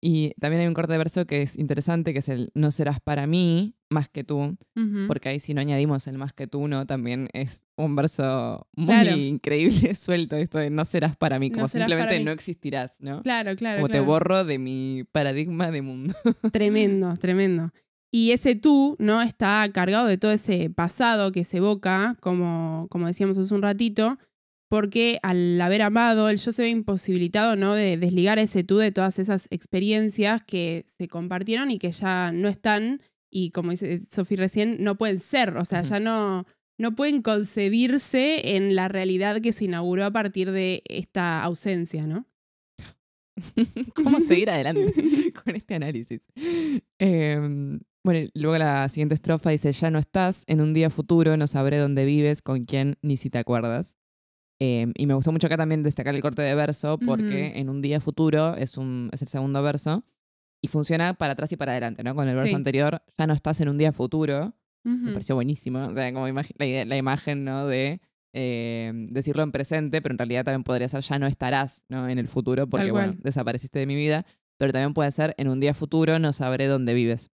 Y también hay un corte de verso que es interesante, que es el no serás para mí, más que tú, porque ahí si no añadimos el más que tú no, también es un verso muy increíble suelto, esto de no serás para mí, como simplemente no existirás, ¿no? Claro, claro. Como te borro de mi paradigma de mundo. Tremendo, tremendo. Y ese tú, ¿no? Está cargado de todo ese pasado que se evoca, como, como decíamos hace un ratito, porque al haber amado, el yo se ve imposibilitado, ¿no? De desligar ese tú de todas esas experiencias que se compartieron y que ya no están y como dice Sofía recién, no pueden ser, o sea, ya no, no pueden concebirse en la realidad que se inauguró a partir de esta ausencia, ¿no? ¿Cómo seguir adelante con este análisis? Em, bueno, luego la siguiente estrofa dice, ya no estás, en un día futuro no sabré dónde vives, con quién, ni si te acuerdas. Em, y me gustó mucho acá también destacar el corte de verso porque en un día futuro es, un, es el segundo verso y funciona para atrás y para adelante, ¿no? Con el verso anterior, ya no estás en un día futuro. Me pareció buenísimo. O sea, como la, imagen, ¿no? De em, decirlo en presente, pero en realidad también podría ser ya no estarás, ¿no? En el futuro, porque, bueno, desapareciste de mi vida. Pero también puede ser en un día futuro no sabré dónde vives.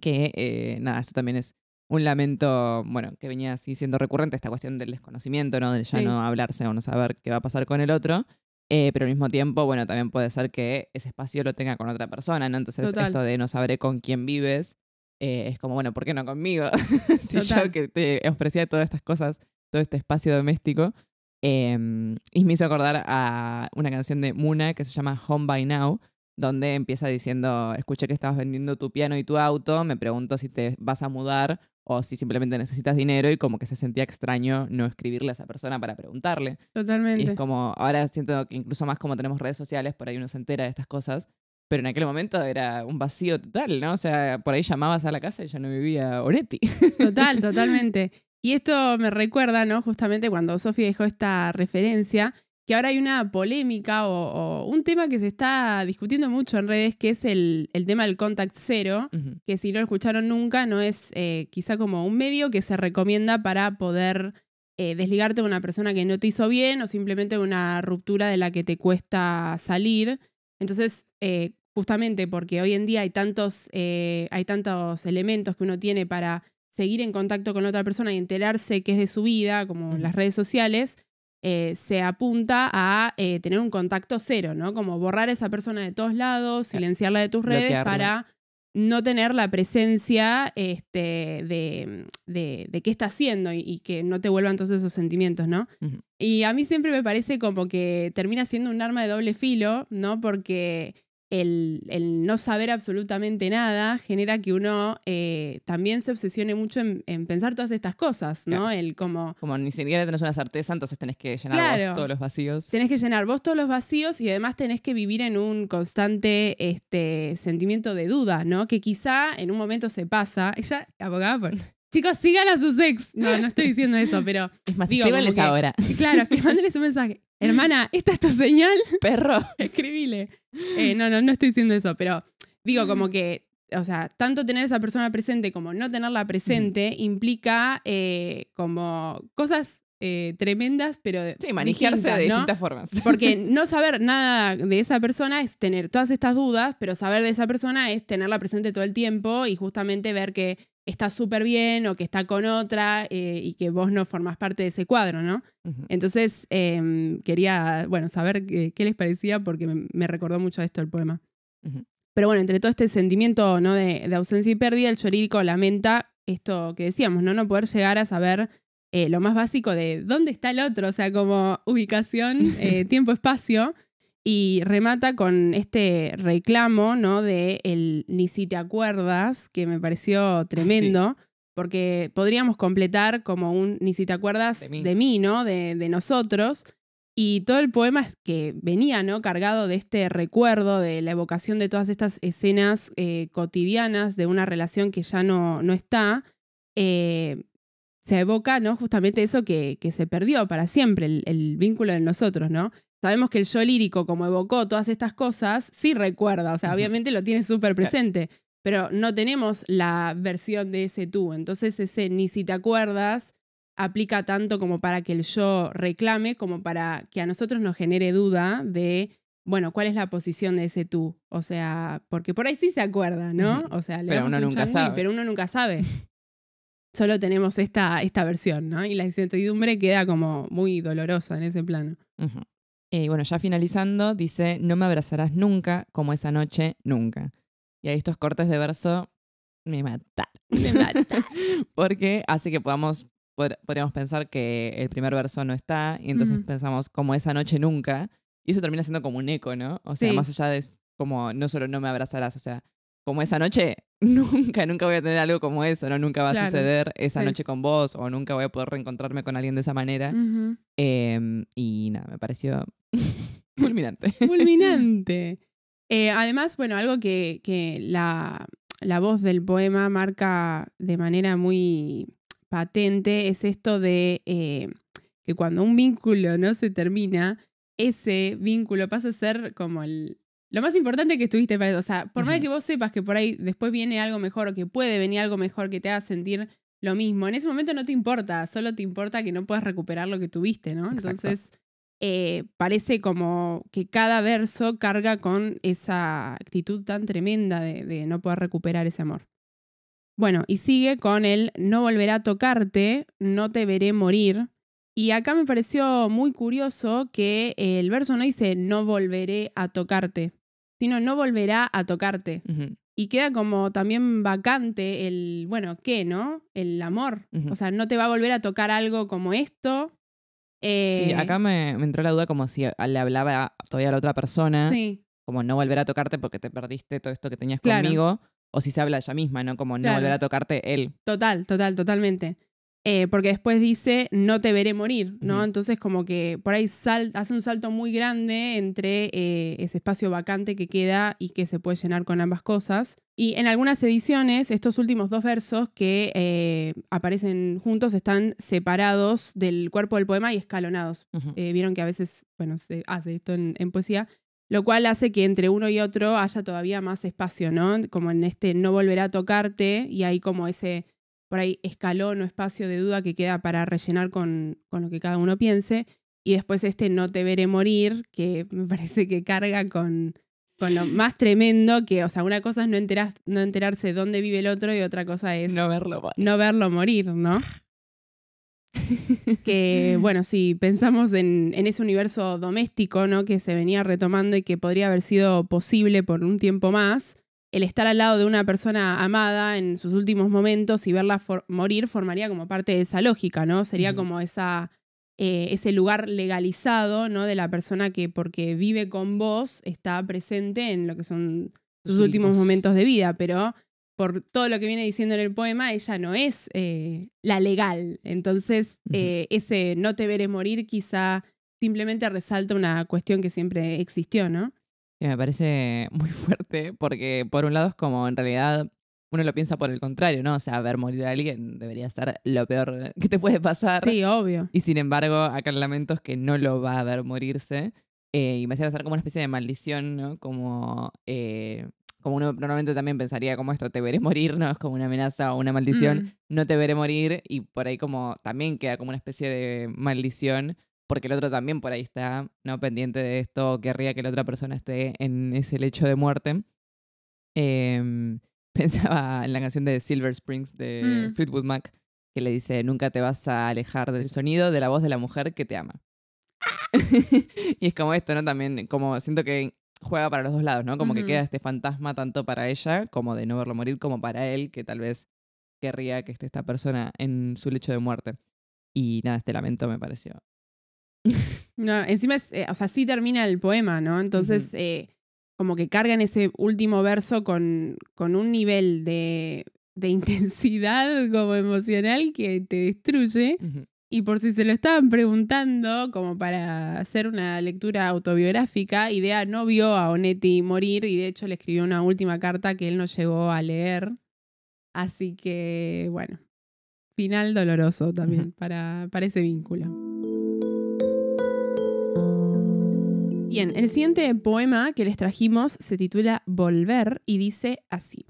Que, eh, nada, eso también es un lamento, bueno, que venía así siendo recurrente, esta cuestión del desconocimiento, ¿no? Del ya no hablarse o no saber qué va a pasar con el otro. Eh, pero al mismo tiempo, bueno, también puede ser que ese espacio lo tenga con otra persona, ¿no? Entonces, esto de no saber con quién vives eh, es como, bueno, ¿por qué no conmigo? si yo que te ofrecía todas estas cosas, todo este espacio doméstico. Em, y me hizo acordar a una canción de Muna que se llama Home by Now, donde empieza diciendo, escuché que estabas vendiendo tu piano y tu auto, me pregunto si te vas a mudar o si simplemente necesitas dinero y como que se sentía extraño no escribirle a esa persona para preguntarle. Totalmente. Y es como, ahora siento que incluso más como tenemos redes sociales, por ahí uno se entera de estas cosas, pero en aquel momento era un vacío total, ¿no? O sea, por ahí llamabas a la casa y ya no vivía Oretti. Total, totalmente. Y esto me recuerda, ¿no? Justamente cuando Sofía dejó esta referencia, que ahora hay una polémica o, un tema que se está discutiendo mucho en redes, que es el, tema del contact cero, que si no lo escucharon nunca, no es eh, quizá como un medio que se recomienda para poder eh, desligarte de una persona que no te hizo bien o simplemente una ruptura de la que te cuesta salir. Entonces, eh, justamente porque hoy en día hay tantos, hay tantos elementos que uno tiene para seguir en contacto con otra persona y enterarse qué es de su vida, como las redes sociales, eh, se apunta a eh, tener un contacto cero, ¿no? Como borrar a esa persona de todos lados, eh, silenciarla de tus redes para no tener la presencia este, de, de, qué está haciendo y, que no te vuelvan todos esos sentimientos, ¿no? Y a mí siempre me parece como que termina siendo un arma de doble filo, ¿no? Porque el, no saber absolutamente nada genera que uno eh, también se obsesione mucho en, pensar todas estas cosas, ¿no? El como... Como ni siquiera tenés una certeza, entonces tenés que llenar vos todos los vacíos. Tenés que llenar vos todos los vacíos y además tenés que vivir en un constante este, sentimiento de duda, ¿no? Que quizá en un momento se pasa. Ella abogada por... Chicos, sigan a sus ex. No, no estoy diciendo eso, pero... Es más, ahora. Claro, que un mensaje hermana, esta es tu señal. Perro. Escribile. Eh, no, no, no estoy diciendo eso, pero digo como que, o sea, tanto tener esa persona presente como no tenerla presente mm. implica eh, como cosas eh, tremendas, pero. Sí, manejarse de distintas formas. Porque no saber nada de esa persona es tener todas estas dudas, pero saber de esa persona es tenerla presente todo el tiempo y justamente ver que está súper bien o que está con otra eh, y que vos no formás parte de ese cuadro, ¿no? Entonces, em, quería, bueno, saber qué, les parecía porque me, recordó mucho esto el poema. Pero bueno, entre todo este sentimiento ¿no? de, ausencia y pérdida, el chorírico lamenta esto que decíamos, ¿no? No poder llegar a saber eh, lo más básico de dónde está el otro, o sea, como ubicación, eh, tiempo, espacio. Y remata con este reclamo, ¿no? De el ni si te acuerdas, que me pareció ah, tremendo, porque podríamos completar como un ni si te acuerdas de mí, de ¿no? De, nosotros. Y todo el poema es que venía, ¿no? Cargado de este recuerdo, de la evocación de todas estas escenas eh, cotidianas de una relación que ya no, no está. Eh, se evoca, ¿no? Justamente eso que, se perdió para siempre, el vínculo de nosotros, ¿no? sabemos que el yo lírico, como evocó todas estas cosas, sí recuerda, o sea, obviamente lo tiene súper presente, pero no tenemos la versión de ese tú. Entonces, ese ni si te acuerdas aplica tanto como para que el yo reclame, como para que a nosotros nos genere duda de, bueno, ¿cuál es la posición de ese tú? O sea, porque por ahí sí se acuerda, ¿no? O sea, le pero uno nunca sabe. Pero uno nunca sabe. Solo tenemos esta, esta versión, ¿no? Y la incertidumbre queda como muy dolorosa en ese plano. Y eh, bueno, ya finalizando, dice, no me abrazarás nunca como esa noche, nunca. Y ahí estos cortes de verso me matan me matan. Porque hace que podamos, podríamos pensar que el primer verso no está, y entonces pensamos como esa noche nunca, y eso termina siendo como un eco, ¿no? O sea, más allá de como no solo no me abrazarás, o sea, como esa noche, nunca, nunca voy a tener algo como eso, ¿no? Nunca va a suceder esa noche con vos o nunca voy a poder reencontrarme con alguien de esa manera. Em, y nada, me pareció Fulminante. Fulminante. Eh, además, bueno, algo que, que la, la, voz del poema marca de manera muy patente es esto de eh, que cuando un vínculo no se termina, ese vínculo pasa a ser como el, lo más importante que estuviste para eso. O sea, por más que vos sepas que por ahí después viene algo mejor o que puede venir algo mejor que te haga sentir lo mismo, en ese momento no te importa, solo te importa que no puedas recuperar lo que tuviste, ¿no? Entonces, eh, parece como que cada verso carga con esa actitud tan tremenda de, no poder recuperar ese amor. Bueno, y sigue con el no volverá a tocarte, no te veré morir, y acá me pareció muy curioso que el verso no dice no volveré a tocarte, sino no volverá a tocarte. Y queda como también vacante el, bueno, ¿qué, no? El amor. O sea, no te va a volver a tocar algo como esto, sí, eh, acá me, entró la duda como si le hablaba todavía a la otra persona. Como no volver a tocarte porque te perdiste todo esto que tenías conmigo. O si se habla ella misma, ¿no? Como no volver a tocarte él. Total, total, totalmente. Eh, porque después dice, no te veré morir, ¿no? Entonces como que por ahí hace un salto muy grande entre eh, ese espacio vacante que queda y que se puede llenar con ambas cosas. Y en algunas ediciones, estos últimos dos versos que eh, aparecen juntos están separados del cuerpo del poema y escalonados. Vieron que a veces, bueno, se hace esto en, en poesía, lo cual hace que entre uno y otro haya todavía más espacio, ¿no? Como en este no volverá a tocarte y hay como ese por ahí escalón o espacio de duda que queda para rellenar con, con lo que cada uno piense. Y después este No te veré morir, que me parece que carga con, con lo más tremendo que, o sea, una cosa es no, enterar, no enterarse dónde vive el otro y otra cosa es no verlo morir, no, verlo morir, ¿no? que bueno, si pensamos en, en, ese universo doméstico, ¿no? Que se venía retomando y que podría haber sido posible por un tiempo más, el estar al lado de una persona amada en sus últimos momentos y verla morir formaría como parte de esa lógica, ¿no? Sería como esa, eh, ese lugar legalizado, ¿no? De la persona que porque vive con vos está presente en lo que son sus últimos momentos de vida, pero por todo lo que viene diciendo en el poema, ella no es eh, la legal. Entonces, eh, ese no te veré morir quizá simplemente resalta una cuestión que siempre existió, ¿no? que me parece muy fuerte, porque por un lado es como en realidad uno lo piensa por el contrario, ¿no? O sea, ver morir a alguien debería ser lo peor que te puede pasar. Sí, obvio. Y sin embargo, acá el lamento es que no lo va a ver morirse. Eh, y me hace pensar como una especie de maldición, ¿no? Como, eh, como uno normalmente también pensaría como esto, te veré morir, ¿no? Es como una amenaza o una maldición, mm. no te veré morir. Y por ahí como también queda como una especie de maldición porque el otro también por ahí está, ¿no? Pendiente de esto, querría que la otra persona esté en ese lecho de muerte. Em, pensaba en la canción de Silver Springs de mm. Fleetwood Mac, que le dice, nunca te vas a alejar del sonido de la voz de la mujer que te ama. y es como esto, ¿no? También, como siento que juega para los dos lados, ¿no? Como que queda este fantasma tanto para ella, como de no verlo morir, como para él, que tal vez querría que esté esta persona en su lecho de muerte. Y nada, este lamento me pareció No, encima es, eh, o sea, sí termina el poema, ¿no? Entonces, eh, como que cargan ese último verso con, con un nivel de, de intensidad como emocional que te destruye. Y por si se lo estaban preguntando, como para hacer una lectura autobiográfica, Idea no vio a Onetti morir y de hecho le escribió una última carta que él no llegó a leer. Así que, bueno, final doloroso también para, para ese vínculo. Bien, el siguiente poema que les trajimos se titula Volver y dice así.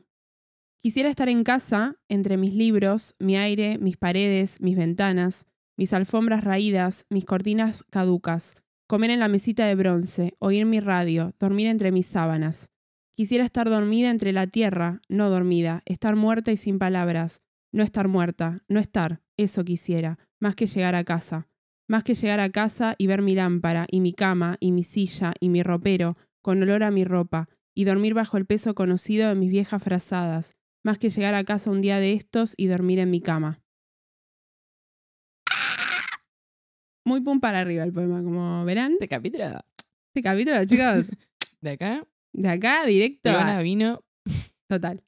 Quisiera estar en casa, entre mis libros, mi aire, mis paredes, mis ventanas, mis alfombras raídas, mis cortinas caducas, comer en la mesita de bronce, oír mi radio, dormir entre mis sábanas. Quisiera estar dormida entre la tierra, no dormida, estar muerta y sin palabras, no estar muerta, no estar, eso quisiera, más que llegar a casa más que llegar a casa y ver mi lámpara, y mi cama, y mi silla, y mi ropero, con olor a mi ropa, y dormir bajo el peso conocido de mis viejas frazadas, más que llegar a casa un día de estos y dormir en mi cama. Muy pum para arriba el poema, como verán. Este capítulo. Este capítulo, chicos. de acá. De acá, directo. Ivana vino. Total.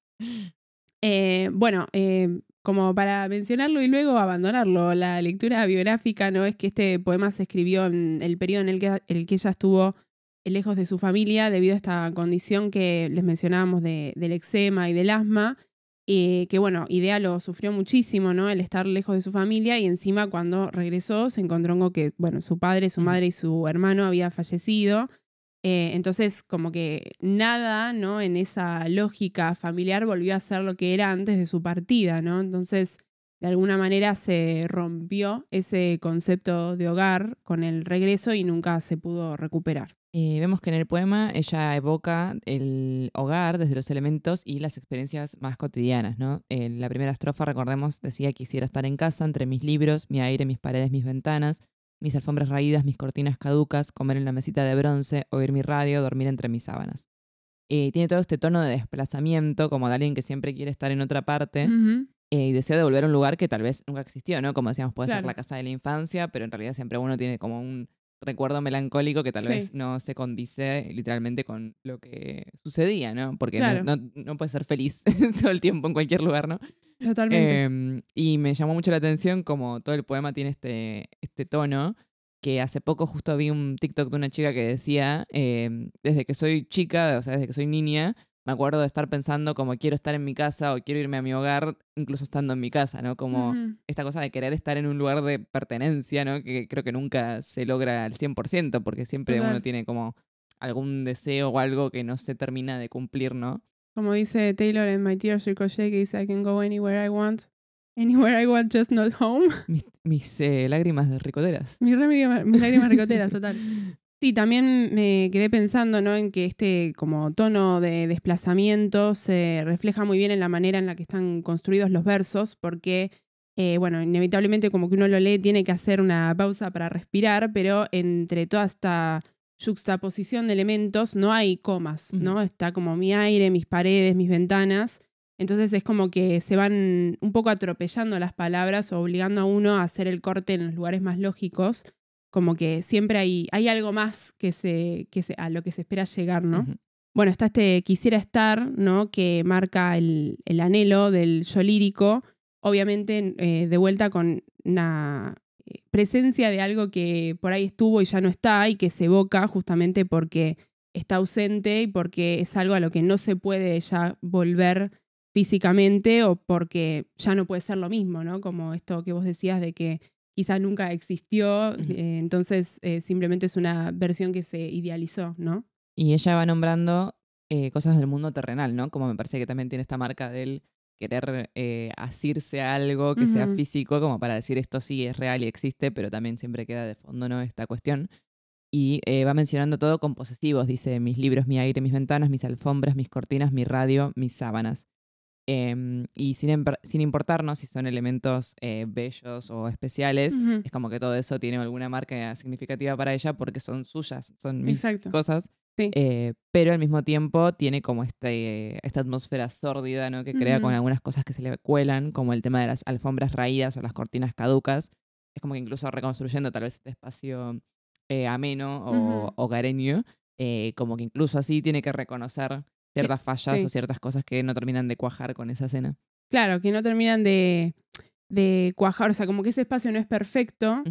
Eh, bueno, eh, como para mencionarlo y luego abandonarlo. La lectura biográfica no es que este poema se escribió en el periodo en el que, ella estuvo lejos de su familia debido a esta condición que les mencionábamos del eczema y del asma, eh, que bueno, Idea lo sufrió muchísimo, ¿no? El estar lejos de su familia y encima cuando regresó se encontró con que, bueno, su padre, su mm. madre y su hermano había fallecido eh, entonces, como que nada, ¿no? En esa lógica familiar volvió a ser lo que era antes de su partida, ¿no? Entonces, de alguna manera se rompió ese concepto de hogar con el regreso y nunca se pudo recuperar. Eh, vemos que en el poema ella evoca el hogar desde los elementos y las experiencias más cotidianas, ¿no? En la primera estrofa, recordemos, decía quisiera estar en casa, entre mis libros, mi aire, mis paredes, mis ventanas, mis alfombras raídas, mis cortinas caducas, comer en la mesita de bronce, oír mi radio, dormir entre mis sábanas. Y eh, tiene todo este tono de desplazamiento, como de alguien que siempre quiere estar en otra parte eh, y deseo de y desea devolver a un lugar que tal vez nunca existió, ¿no? Como decíamos, puede ser la casa de la infancia, pero en realidad siempre uno tiene como un recuerdo melancólico que tal vez no se condice literalmente con lo que sucedía, ¿no? Porque no, no, no, ser feliz todo el tiempo en cualquier lugar, ¿no? Totalmente. Em, y me llamó mucho la atención como todo el poema tiene este, este, tono, que hace poco justo vi un TikTok de una chica que decía, em, desde que soy chica, o sea, desde que soy niña, me acuerdo de estar pensando como quiero estar en mi casa o quiero irme a mi hogar, incluso estando en mi casa, ¿no? Como esta cosa de querer estar en un lugar de pertenencia, ¿no? Que creo que nunca se logra al 100%, porque siempre uno tiene como algún deseo o algo que no se termina de cumplir, ¿no? Como dice Taylor en My Tears Ricochet, que dice, I can go anywhere I want, anywhere I want, just not home. Mis, mis eh, lágrimas ricoteras. Mis, lágrimas ricoteras, total. Sí, también me quedé pensando ¿no? en que este como tono de desplazamiento se refleja muy bien en la manera en la que están construidos los versos, porque, eh, bueno, inevitablemente como que uno lo lee tiene que hacer una pausa para respirar, pero entre toda esta juxtaposición de elementos, no hay comas, ¿no? Está como mi aire, mis paredes, mis ventanas. Entonces es como que se van un poco atropellando las palabras o obligando a uno a hacer el corte en los lugares más lógicos. Como que siempre hay, hay algo más que se, que se, a lo que se espera llegar, ¿no? Bueno, está este Quisiera estar, ¿no? Que marca el, anhelo del yo lírico. Obviamente, eh, de vuelta con una, eh, presencia de algo que por ahí estuvo y ya no está y que se evoca justamente porque está ausente y porque es algo a lo que no se puede ya volver físicamente o porque ya no puede ser lo mismo, ¿no? Como esto que vos decías de que quizás nunca existió, eh, entonces eh, simplemente es una versión que se idealizó, ¿no? Y ella va nombrando cosas del mundo terrenal, ¿no? Como me parece que también tiene esta marca del querer eh, asirse a algo que sea físico, como para decir esto sí es real y existe, pero también siempre queda de fondo ¿no? esta cuestión. Y eh, va mencionando todo con posesivos, dice mis libros, mi aire, mis ventanas, mis alfombras, mis cortinas, mi radio, mis sábanas. Em, y sin, sin, importarnos si son elementos eh, bellos o especiales, es como que todo eso tiene alguna marca significativa para ella porque son suyas, son mis Exacto. cosas. Eh, pero al mismo tiempo tiene como este, esta atmósfera sórdida ¿no? que crea con algunas cosas que se le cuelan, como el tema de las alfombras raídas o las cortinas caducas. Es como que incluso reconstruyendo tal vez este espacio eh, ameno o uh como que incluso así tiene que reconocer ciertas fallas o ciertas cosas que no terminan de cuajar con esa escena. Claro, que no terminan de, de cuajar, o sea, como que ese espacio no es perfecto,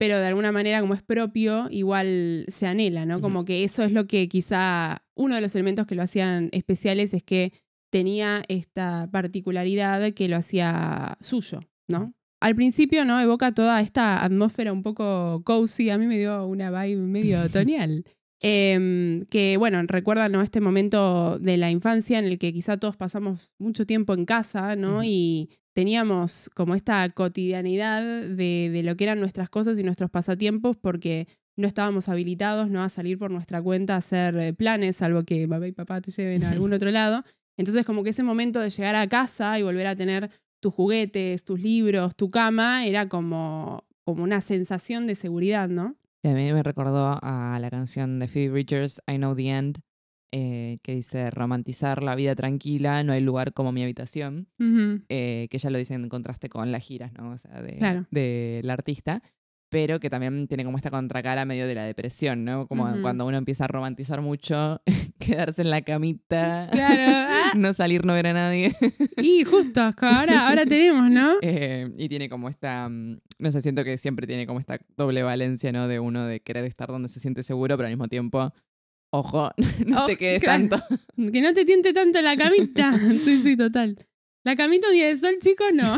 pero de alguna manera como es propio, igual se anhela, ¿no? Como que eso es lo que quizá uno de los elementos que lo hacían especiales es que tenía esta particularidad que lo hacía suyo, ¿no? Al principio, ¿no? Evoca toda esta atmósfera un poco cozy, a mí me dio una vibe medio otoñal. Em, que bueno, recuerda ¿no? este momento de la infancia en el que quizá todos pasamos mucho tiempo en casa, ¿no? Y teníamos como esta cotidianidad de, lo que eran nuestras cosas y nuestros pasatiempos porque no estábamos habilitados ¿no? a salir por nuestra cuenta a hacer eh, planes, salvo que papá y papá te lleven a algún otro lado. Entonces como que ese momento de llegar a casa y volver a tener tus juguetes, tus libros, tu cama, era como, como una sensación de seguridad, ¿no? También me recordó a la canción de Phoebe Richards, I Know the End, eh, que dice romantizar la vida tranquila, no hay lugar como mi habitación, eh, que ya lo dicen en contraste con las giras, ¿no? O sea, del de, artista, pero que también tiene como esta contracara medio de la depresión, ¿no? Como cuando uno empieza a romantizar mucho, quedarse en la camita, ah. no salir, no ver a nadie. y justo, ahora, ahora tenemos, ¿no? Eh, y tiene como esta, mm, no sé, siento que siempre tiene como esta doble valencia, ¿no? De uno de querer estar donde se siente seguro, pero al mismo tiempo Ojo, no te quedes tanto. Que no te tiente tanto la camita. sí, sí, total. La camita un día de sol, chico, no.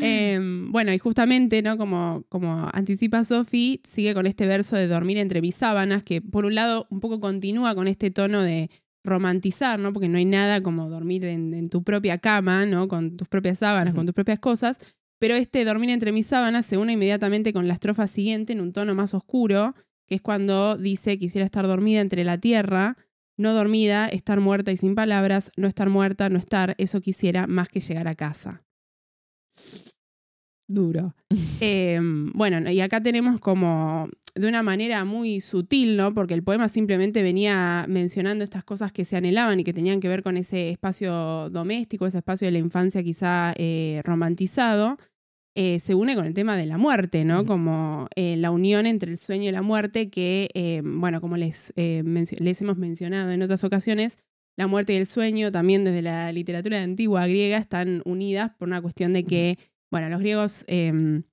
Em, bueno, y justamente, ¿no? Como, como anticipa Sofi, sigue con este verso de dormir entre mis sábanas, que por un lado un poco continúa con este tono de romantizar, ¿no? Porque no hay nada como dormir en, tu propia cama, ¿no? Con tus propias sábanas, con tus propias cosas. Pero este dormir entre mis sábanas se une inmediatamente con la estrofa siguiente en un tono más oscuro, que es cuando dice quisiera estar dormida entre la tierra, no dormida, estar muerta y sin palabras, no estar muerta, no estar, eso quisiera más que llegar a casa. Duro. Em, bueno, y acá tenemos como de una manera muy sutil, ¿no? Porque el poema simplemente venía mencionando estas cosas que se anhelaban y que tenían que ver con ese espacio doméstico, ese espacio de la infancia quizá eh, romantizado. Eh, se une con el tema de la muerte, ¿no? Mm. Como eh, la unión entre el sueño y la muerte, que, eh, bueno, como les, hemos mencionado en otras ocasiones, la muerte y el sueño también desde la literatura antigua griega están unidas por una cuestión de que, bueno, los griegos em,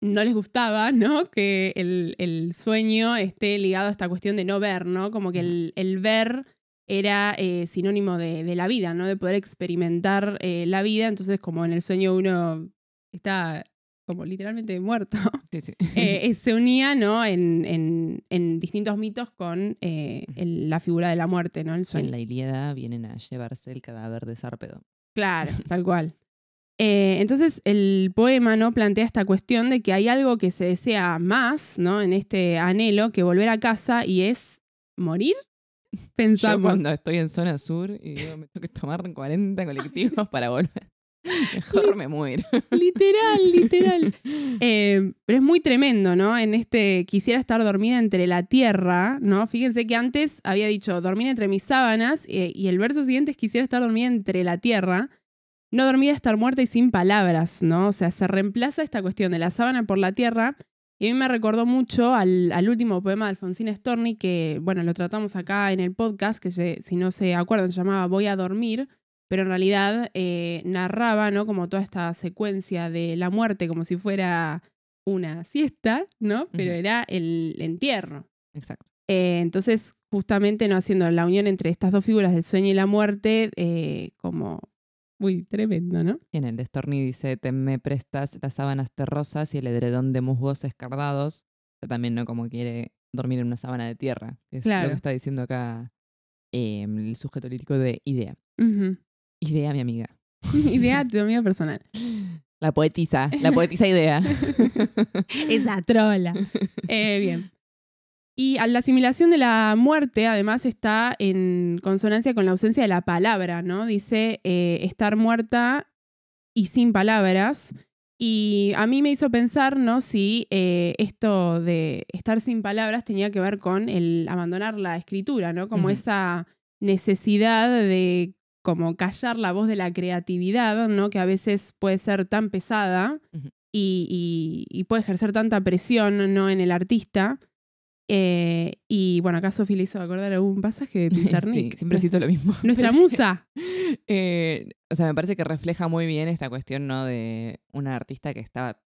no les gustaba, ¿no? Que el, sueño esté ligado a esta cuestión de no ver, ¿no? Como que el, ver era sinónimo de, la vida, ¿no? De poder experimentar la vida. Entonces, como en el sueño uno está como literalmente muerto, eh, se unía ¿no? en, distintos mitos con eh, la figura de la muerte, ¿no? En la Ilíada vienen a llevarse el cadáver de Sárpedo. Claro, tal cual. Eh, entonces el poema ¿no? plantea esta cuestión de que hay algo que se desea más ¿no? en este anhelo que volver a casa y es morir. pensando Yo cuando estoy en zona sur y me tengo que tomar 40 colectivos para volver. Mejor me muero. Literal, literal. Eh, pero es muy tremendo, ¿no? En este quisiera estar dormida entre la tierra, ¿no? Fíjense que antes había dicho dormir entre mis sábanas eh, y el verso siguiente es quisiera estar dormida entre la tierra. No dormida, estar muerta y sin palabras, ¿no? O sea, se reemplaza esta cuestión de la sábana por la tierra. Y a mí me recordó mucho al, último poema de Alfonsín Storni, que, bueno, lo tratamos acá en el podcast, que si no se acuerdan se llamaba Voy a dormir pero en realidad eh, narraba, ¿no? Como toda esta secuencia de la muerte, como si fuera una siesta, ¿no? Pero era el entierro. Exacto. Eh, entonces, justamente, ¿no? Haciendo la unión entre estas dos figuras del sueño y la muerte, eh, como muy tremendo, ¿no? en el destorni dice, te me prestas las sábanas terrosas y el edredón de musgos escardados. también, ¿no? Como quiere dormir en una sábana de tierra. es lo que está diciendo acá em, el sujeto lírico de Idea. Idea, mi amiga. Idea, tu amiga personal. La poetisa, la poetisa idea. Esa trola. Eh, bien. Y la asimilación de la muerte, además, está en consonancia con la ausencia de la palabra, ¿no? Dice eh, estar muerta y sin palabras. Y a mí me hizo pensar, ¿no? Si eh, esto de estar sin palabras tenía que ver con el abandonar la escritura, ¿no? Como esa necesidad de como callar la voz de la creatividad, ¿no? Que a veces puede ser tan pesada y, puede ejercer tanta presión, ¿no? En el artista. Eh, y bueno, acaso Sofía le hizo acordar algún pasaje de Pizarnik. Sí, siempre cito lo mismo. Nuestra musa. Eh, o sea, me parece que refleja muy bien esta cuestión, ¿no? De una artista que estaba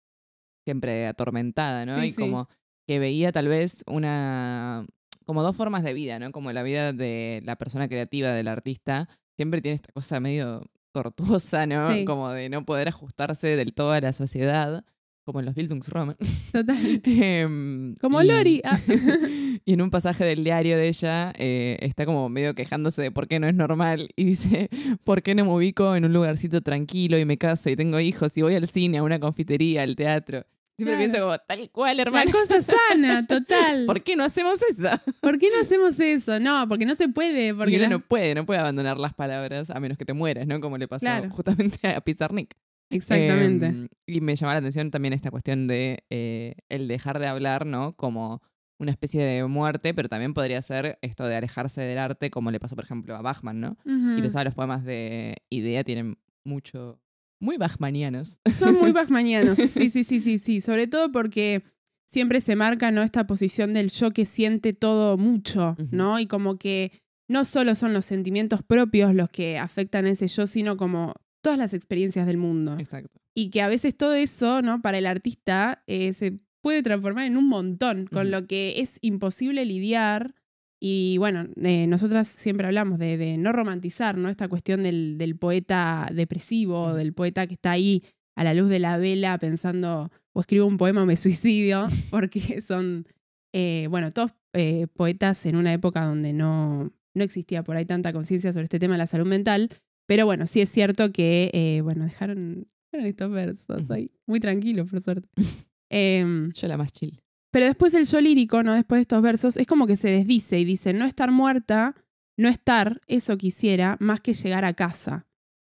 siempre atormentada, ¿no? y como que veía tal vez una como dos formas de vida, ¿no? Como la vida de la persona creativa, del artista, siempre tiene esta cosa medio tortuosa, ¿no? Como de no poder ajustarse del todo a la sociedad, como en los Bildungsroman. Total. Em, como Lori. Ah. y en un pasaje del diario de ella eh, está como medio quejándose de por qué no es normal y dice, ¿por qué no me ubico en un lugarcito tranquilo y me caso y tengo hijos y voy al cine, a una confitería, al teatro? Siempre pienso como, tal cual, hermano. La cosa sana, total. ¿Por qué no hacemos eso? ¿Por qué no hacemos eso? No, porque no se puede. Porque uno no puede, no puede abandonar las palabras a menos que te mueras, ¿no? Como le pasó justamente a Pizarnik. Exactamente. Em, y me llama la atención también esta cuestión de eh, el dejar de hablar, ¿no? Como una especie de muerte, pero también podría ser esto de alejarse del arte, como le pasó, por ejemplo, a Bachman, ¿no? Y los poemas de Idea tienen mucho muy bachmanianos. Son muy bachmanianos, sí, sí, sí, sí, sí. Sobre todo porque siempre se marca ¿no? esta posición del yo que siente todo mucho, ¿no? Y como que no solo son los sentimientos propios los que afectan a ese yo, sino como todas las experiencias del mundo. Exacto. Y que a veces todo eso, ¿no? Para el artista eh, se puede transformar en un montón, con lo que es imposible lidiar y bueno, eh, nosotras siempre hablamos de, no romantizar, ¿no? Esta cuestión del, poeta depresivo, del poeta que está ahí a la luz de la vela pensando, o escribo un poema o me suicidio, porque son, eh, bueno, todos eh, poetas en una época donde no, existía por ahí tanta conciencia sobre este tema de la salud mental, pero bueno, sí es cierto que, bueno, dejaron, estos versos ahí, muy tranquilos, por suerte. Em, Yo la más chill. Pero después el yo lírico, ¿no? Después de estos versos, es como que se desdice y dice, no estar muerta, no estar, eso quisiera, más que llegar a casa.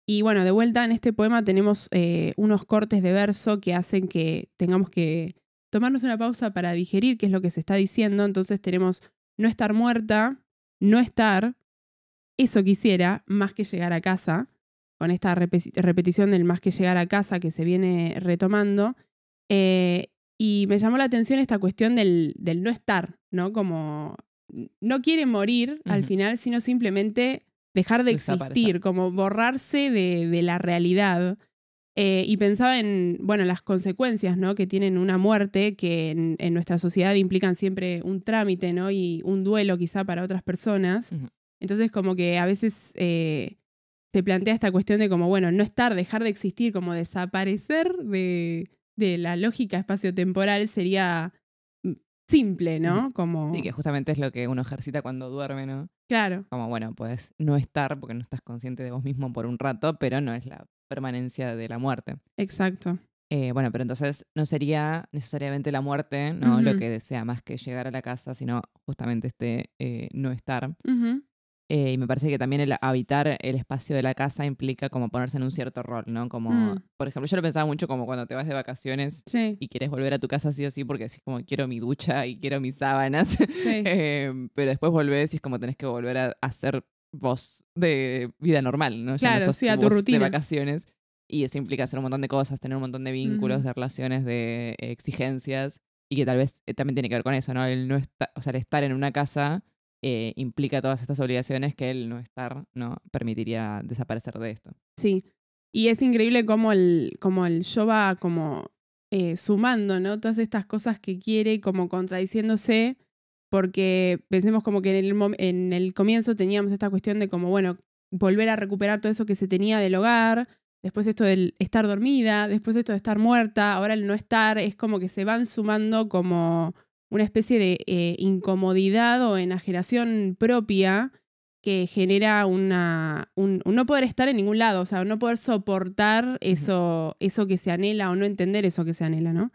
Y bueno, de vuelta en este poema tenemos eh, unos cortes de verso que hacen que tengamos que tomarnos una pausa para digerir qué es lo que se está diciendo. Entonces tenemos no estar muerta, no estar, eso quisiera, más que llegar a casa, con esta repetición del más que llegar a casa que se viene retomando. Eh, y me llamó la atención esta cuestión del, del no estar, ¿no? Como no quiere morir al final, sino simplemente dejar de existir, como borrarse de, de la realidad. Eh, y pensaba en, bueno, las consecuencias, ¿no? Que tienen una muerte, que en, nuestra sociedad implican siempre un trámite, ¿no? Y un duelo quizá para otras personas. Entonces, como que a veces eh, se plantea esta cuestión de como, bueno, no estar, dejar de existir, como desaparecer de, de la lógica espaciotemporal sería mm, simple, ¿no? Como... Sí, que justamente es lo que uno ejercita cuando duerme, ¿no? Claro. Como, bueno, puedes no estar porque no estás consciente de vos mismo por un rato, pero no es la permanencia de la muerte. Exacto. Eh, bueno, pero entonces no sería necesariamente la muerte, ¿no? Lo que desea más que llegar a la casa, sino justamente este eh, no estar. Eh, y me parece que también el habitar el espacio de la casa implica como ponerse en un cierto rol, ¿no? Como, mm. por ejemplo, yo lo pensaba mucho como cuando te vas de vacaciones y quieres volver a tu casa así o así porque decís como quiero mi ducha y quiero mis sábanas, em, pero después volvés y es como tenés que volver a hacer vos de vida normal, ¿no? Ya claro, sí, a tu rutina. De vacaciones. Y eso implica hacer un montón de cosas, tener un montón de vínculos, de relaciones, de exigencias. Y que tal vez eh, también tiene que ver con eso, ¿no? El no está, o sea, el estar en una casa eh, implica todas estas obligaciones que el no estar no permitiría desaparecer de esto. Sí, y es increíble cómo el, cómo el yo va como eh, sumando, ¿no? Todas estas cosas que quiere, como contradiciéndose, porque pensemos como que en el, en el comienzo teníamos esta cuestión de como, bueno, volver a recuperar todo eso que se tenía del hogar, después esto del estar dormida, después esto de estar muerta, ahora el no estar, es como que se van sumando como una especie de eh, incomodidad o enajeración propia que genera una, un, no poder estar en ningún lado, o sea, no poder soportar eso, eso que se anhela o no entender eso que se anhela, ¿no?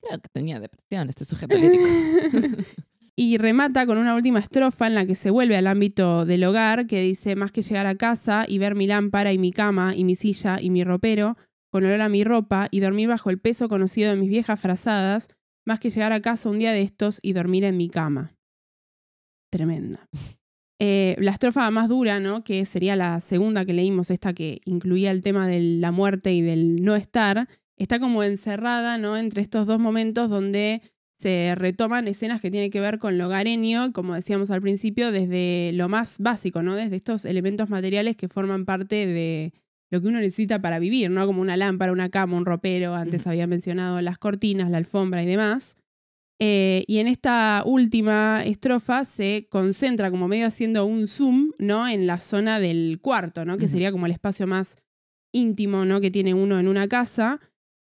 Claro que tenía depresión este sujeto lírico. y remata con una última estrofa en la que se vuelve al ámbito del hogar, que dice, más que llegar a casa y ver mi lámpara y mi cama y mi silla y mi ropero, con olor a mi ropa y dormir bajo el peso conocido de mis viejas frazadas, más que llegar a casa un día de estos y dormir en mi cama. Tremenda. Eh, la estrofa más dura, ¿no? que sería la segunda que leímos, esta que incluía el tema de la muerte y del no estar, está como encerrada ¿no? entre estos dos momentos donde se retoman escenas que tienen que ver con lo gareño, como decíamos al principio, desde lo más básico, ¿no? desde estos elementos materiales que forman parte de, lo que uno necesita para vivir, ¿no? Como una lámpara, una cama, un ropero, antes había mencionado las cortinas, la alfombra y demás. Eh, y en esta última estrofa se concentra como medio haciendo un zoom, ¿no? En la zona del cuarto, ¿no? Que sería como el espacio más íntimo, ¿no? Que tiene uno en una casa.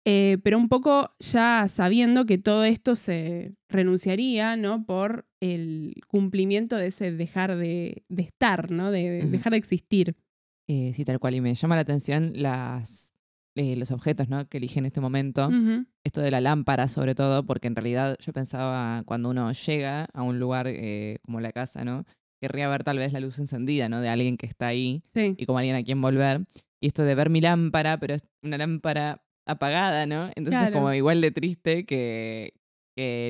Eh, pero un poco ya sabiendo que todo esto se renunciaría, ¿no? Por el cumplimiento de ese dejar de, estar, ¿no? de dejar de existir. Eh, sí, tal cual. Y me llama la atención las, eh, los objetos ¿no? que elige en este momento. Esto de la lámpara, sobre todo, porque en realidad yo pensaba cuando uno llega a un lugar eh, como la casa, ¿no? Querría ver tal vez la luz encendida, ¿no? De alguien que está ahí y como alguien a quien volver. Y esto de ver mi lámpara, pero es una lámpara apagada, ¿no? Entonces es como igual de triste que,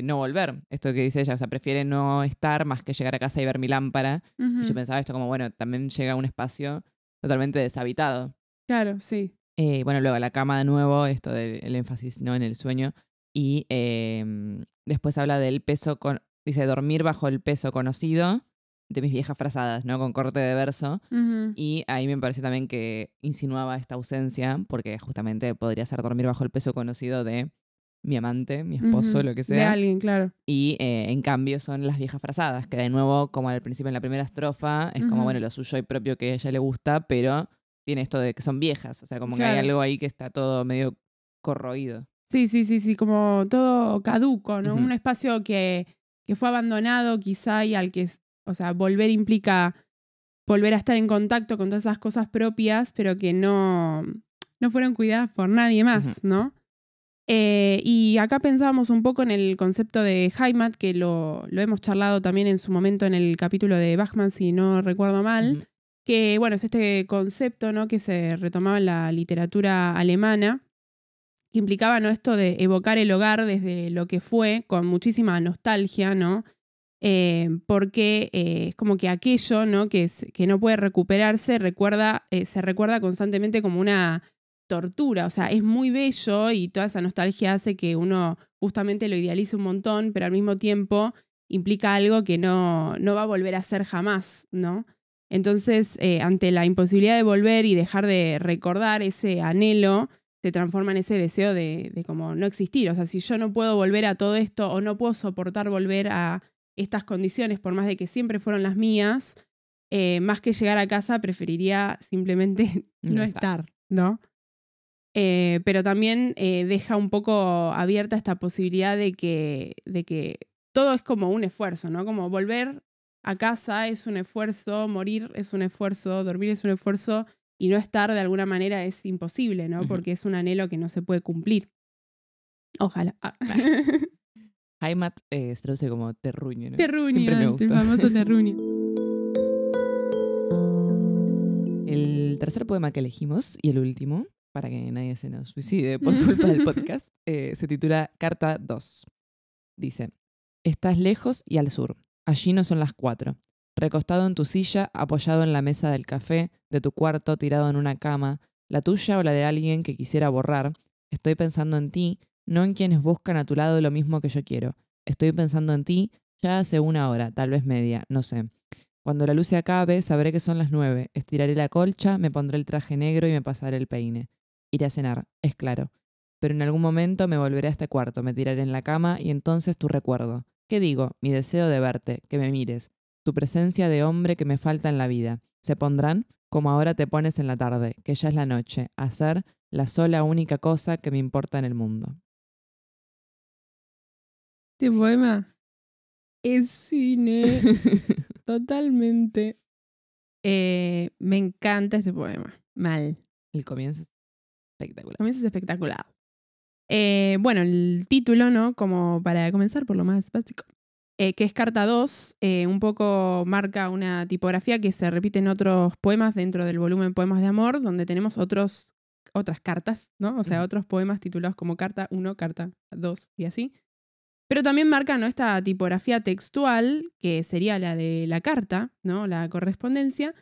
no volver. Esto que dice ella, o sea, prefiere no estar más que llegar a casa y ver mi lámpara. Y yo pensaba esto como, bueno, también llega a un espacio totalmente deshabitado. Claro, sí. Eh, bueno, luego la cama de nuevo, esto del énfasis no en el sueño. Y em, después habla del peso, con, dice, dormir bajo el peso conocido de mis viejas frazadas, ¿no? Con corte de verso. Y ahí me pareció también que insinuaba esta ausencia, porque justamente podría ser dormir bajo el peso conocido de mi amante, mi esposo, lo que sea. De alguien, claro. Y eh, en cambio son las viejas frazadas, que de nuevo, como al principio en la primera estrofa, es como, bueno, lo suyo y propio que a ella le gusta, pero tiene esto de que son viejas, o sea, como que hay algo ahí que está todo medio corroído. Sí, sí, sí, sí, como todo caduco, ¿no? Un espacio que, que fue abandonado quizá y al que, o sea, volver implica volver a estar en contacto con todas esas cosas propias, pero que no, no fueron cuidadas por nadie más, ¿no? Eh, y acá pensábamos un poco en el concepto de Heimat, que lo, lo, hemos charlado también en su momento en el capítulo de Bachmann, si no recuerdo mal, que bueno, es este concepto ¿no? que se retomaba en la literatura alemana, que implicaba ¿no? esto de evocar el hogar desde lo que fue, con muchísima nostalgia, ¿no? Eh, porque eh, es como que aquello ¿no? Que, es, que no puede recuperarse recuerda, se recuerda constantemente como una tortura, o sea, es muy bello y toda esa nostalgia hace que uno justamente lo idealice un montón, pero al mismo tiempo implica algo que no, no va a volver a ser jamás, ¿no? Entonces, eh, ante la imposibilidad de volver y dejar de recordar ese anhelo, se transforma en ese deseo de, como no existir. O sea, si yo no puedo volver a todo esto o no puedo soportar volver a estas condiciones, por más de que siempre fueron las mías, eh, más que llegar a casa, preferiría simplemente no, estar, ¿no? Eh, pero también eh, deja un poco abierta esta posibilidad de que, de que todo es como un esfuerzo, ¿no? Como volver a casa es un esfuerzo, morir es un esfuerzo, dormir es un esfuerzo y no estar de alguna manera es imposible, ¿no? Porque es un anhelo que no se puede cumplir. Ojalá. Ah. Eh, se traduce como terruño, ¿no? Terruño, el famoso terruño. El tercer poema que elegimos y el último para que nadie se nos suicide por culpa del podcast, eh, se titula Carta 2. Dice, estás lejos y al sur. Allí no son las cuatro. Recostado en tu silla, apoyado en la mesa del café, de tu cuarto, tirado en una cama, la tuya o la de alguien que quisiera borrar, estoy pensando en ti, no en quienes buscan a tu lado lo mismo que yo quiero. Estoy pensando en ti ya hace una hora, tal vez media, no sé. Cuando la luz se acabe, sabré que son las nueve. Estiraré la colcha, me pondré el traje negro y me pasaré el peine. Iré a cenar, es claro. Pero en algún momento me volveré a este cuarto, me tiraré en la cama y entonces tu recuerdo. ¿Qué digo? Mi deseo de verte, que me mires, tu presencia de hombre que me falta en la vida. Se pondrán como ahora te pones en la tarde, que ya es la noche, a hacer la sola única cosa que me importa en el mundo. Este poema es cine. Totalmente. Eh, me encanta este poema. Mal. El comienzo Espectacular. espectacular. Eh, bueno, el título, ¿no? Como para comenzar por lo más básico. Eh, que es Carta 2, eh, un poco marca una tipografía que se repite en otros poemas dentro del volumen Poemas de Amor, donde tenemos otros, otras cartas, ¿no? O sea, otros poemas titulados como Carta 1, Carta 2 y así. Pero también marca ¿no? esta tipografía textual, que sería la de la carta, ¿no? La correspondencia,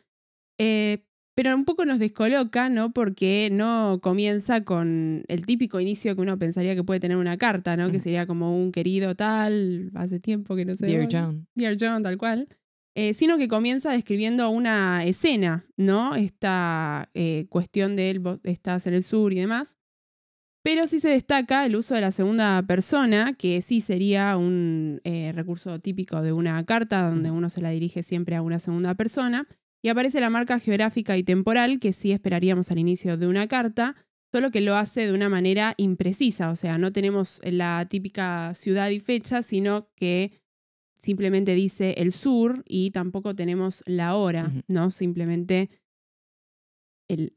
eh, pero un poco nos descoloca, ¿no? Porque no comienza con el típico inicio que uno pensaría que puede tener una carta, ¿no? Que mm. sería como un querido tal, hace tiempo que no sé. Dear John. Dear John, tal cual. Eh, sino que comienza describiendo una escena, ¿no? Esta eh, cuestión de él, estás en el sur y demás. Pero sí se destaca el uso de la segunda persona, que sí sería un eh, recurso típico de una carta donde uno se la dirige siempre a una segunda persona y aparece la marca geográfica y temporal que sí esperaríamos al inicio de una carta, solo que lo hace de una manera imprecisa, o sea, no tenemos la típica ciudad y fecha, sino que simplemente dice el sur y tampoco tenemos la hora, ¿no? Simplemente el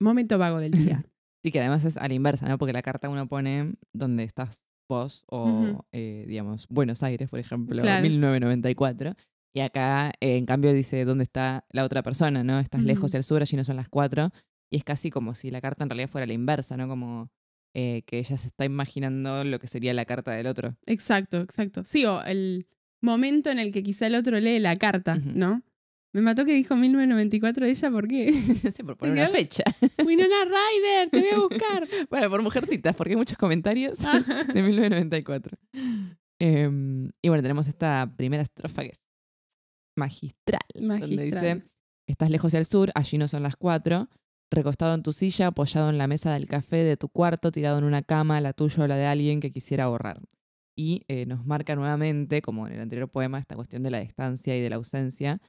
momento vago del día. Sí, que además es a la inversa, ¿no? Porque la carta uno pone donde estás vos o, eh, digamos, Buenos Aires, por ejemplo, 1994. Y acá, eh, en cambio, dice dónde está la otra persona, ¿no? Estás lejos del sur, allí no son las cuatro. Y es casi como si la carta en realidad fuera la inversa, ¿no? Como eh, que ella se está imaginando lo que sería la carta del otro. Exacto, exacto. Sí, o el momento en el que quizá el otro lee la carta, ¿no? Me mató que dijo 1994 ella, ¿por qué? Sí, por poner una fecha. Winona Ryder, te voy a buscar. bueno, por mujercitas, porque hay muchos comentarios ah. de 1994. Em, y bueno, tenemos esta primera estrofa que es magistral, magistral. donde dice, estás lejos del sur, allí no son las cuatro, recostado en tu silla, apoyado en la mesa del café de tu cuarto, tirado en una cama, la tuya o la de alguien que quisiera borrar. Y eh, nos marca nuevamente, como en el anterior poema, esta cuestión de la distancia y de la ausencia,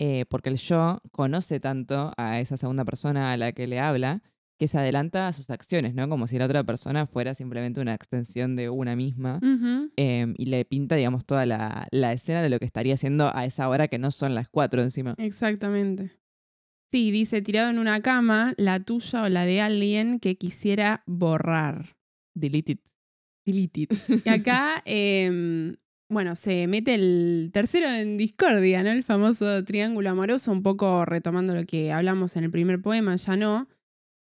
eh, porque el yo conoce tanto a esa segunda persona a la que le habla, que se adelanta a sus acciones, ¿no? Como si la otra persona fuera simplemente una extensión de una misma em, y le pinta, digamos, toda la, escena de lo que estaría haciendo a esa hora que no son las cuatro encima. Exactamente. Sí, dice, tirado en una cama, la tuya o la de alguien que quisiera borrar. Delete it. Delete it. Y acá, em, bueno, se mete el tercero en discordia, ¿no? El famoso triángulo amoroso, un poco retomando lo que hablamos en el primer poema, ya no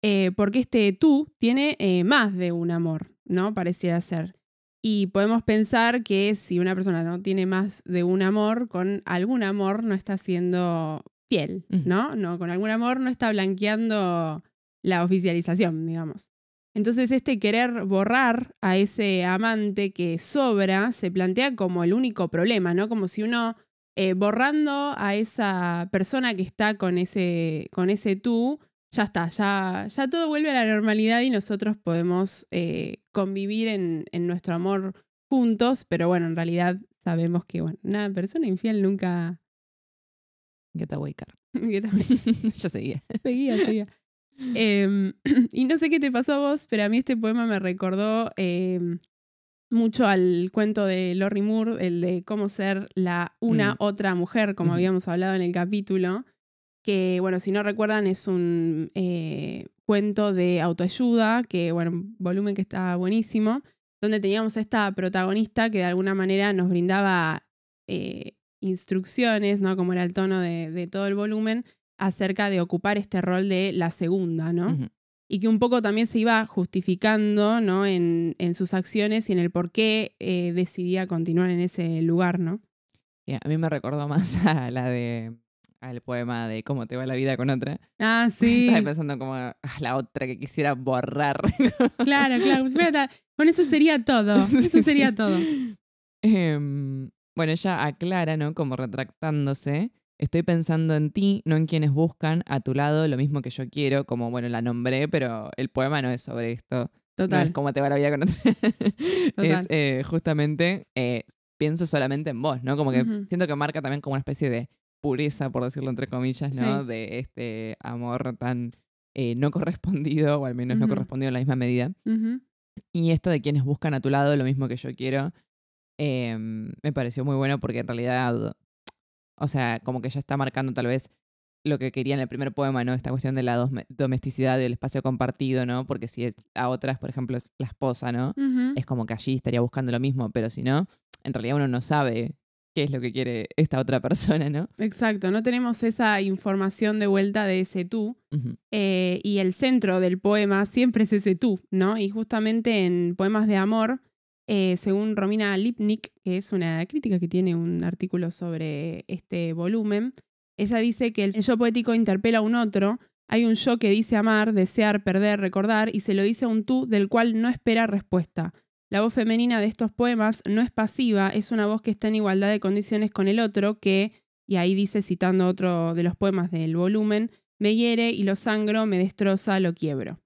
eh, porque este tú tiene eh, más de un amor, ¿no? Pareciera ser. Y podemos pensar que si una persona no tiene más de un amor, con algún amor no está siendo fiel, ¿no? No, con algún amor no está blanqueando la oficialización, digamos. Entonces este querer borrar a ese amante que sobra se plantea como el único problema, ¿no? Como si uno eh, borrando a esa persona que está con ese, con ese tú, ya está, ya, ya todo vuelve a la normalidad y nosotros podemos eh, convivir en, en, nuestro amor juntos, pero bueno, en realidad sabemos que, bueno, una persona infiel nunca... Get seguía. Seguía, seguía. Em, y no sé qué te pasó a vos, pero a mí este poema me recordó em, mucho al cuento de Lori Moore, el de cómo ser la una mm. otra mujer, como habíamos hablado en el capítulo que, bueno, si no recuerdan, es un eh, cuento de autoayuda, que, bueno, volumen que está buenísimo, donde teníamos a esta protagonista que de alguna manera nos brindaba eh, instrucciones, ¿no? Como era el tono de, todo el volumen, acerca de ocupar este rol de la segunda, ¿no? Y que un poco también se iba justificando, ¿no? En, sus acciones y en el por qué eh, decidía continuar en ese lugar, ¿no? a mí me recordó más a la de al poema de cómo te va la vida con otra. Ah, sí. Estaba pensando como ah, la otra que quisiera borrar. claro, claro. Pues, con eso sería todo. Eso sería todo. Em, bueno, ella aclara, ¿no? Como retractándose. Estoy pensando en ti, no en quienes buscan a tu lado lo mismo que yo quiero. Como, bueno, la nombré, pero el poema no es sobre esto. Total. es cómo te va la vida con otra. Total. Es eh, justamente eh, pienso solamente en vos, ¿no? Como que siento que marca también como una especie de pureza, por decirlo entre comillas, ¿no? De este amor tan eh, no correspondido, o al menos no correspondido en la misma medida. Y esto de quienes buscan a tu lado lo mismo que yo quiero, em, me pareció muy bueno porque en realidad, o sea, como que ya está marcando tal vez lo que quería en el primer poema, ¿no? Esta cuestión de la domesticidad, del espacio compartido, ¿no? Porque si a otras, por ejemplo, es la esposa, ¿no? Es como que allí estaría buscando lo mismo, pero si no, en realidad uno no sabe qué es lo que quiere esta otra persona, ¿no? Exacto, no tenemos esa información de vuelta de ese tú. Eh, y el centro del poema siempre es ese tú, ¿no? Y justamente en Poemas de Amor, eh, según Romina Lipnik, que es una crítica que tiene un artículo sobre este volumen, ella dice que el yo poético interpela a un otro. Hay un yo que dice amar, desear, perder, recordar, y se lo dice a un tú del cual no espera respuesta. La voz femenina de estos poemas no es pasiva, es una voz que está en igualdad de condiciones con el otro que, y ahí dice citando otro de los poemas del volumen, me hiere y lo sangro, me destroza, lo quiebro.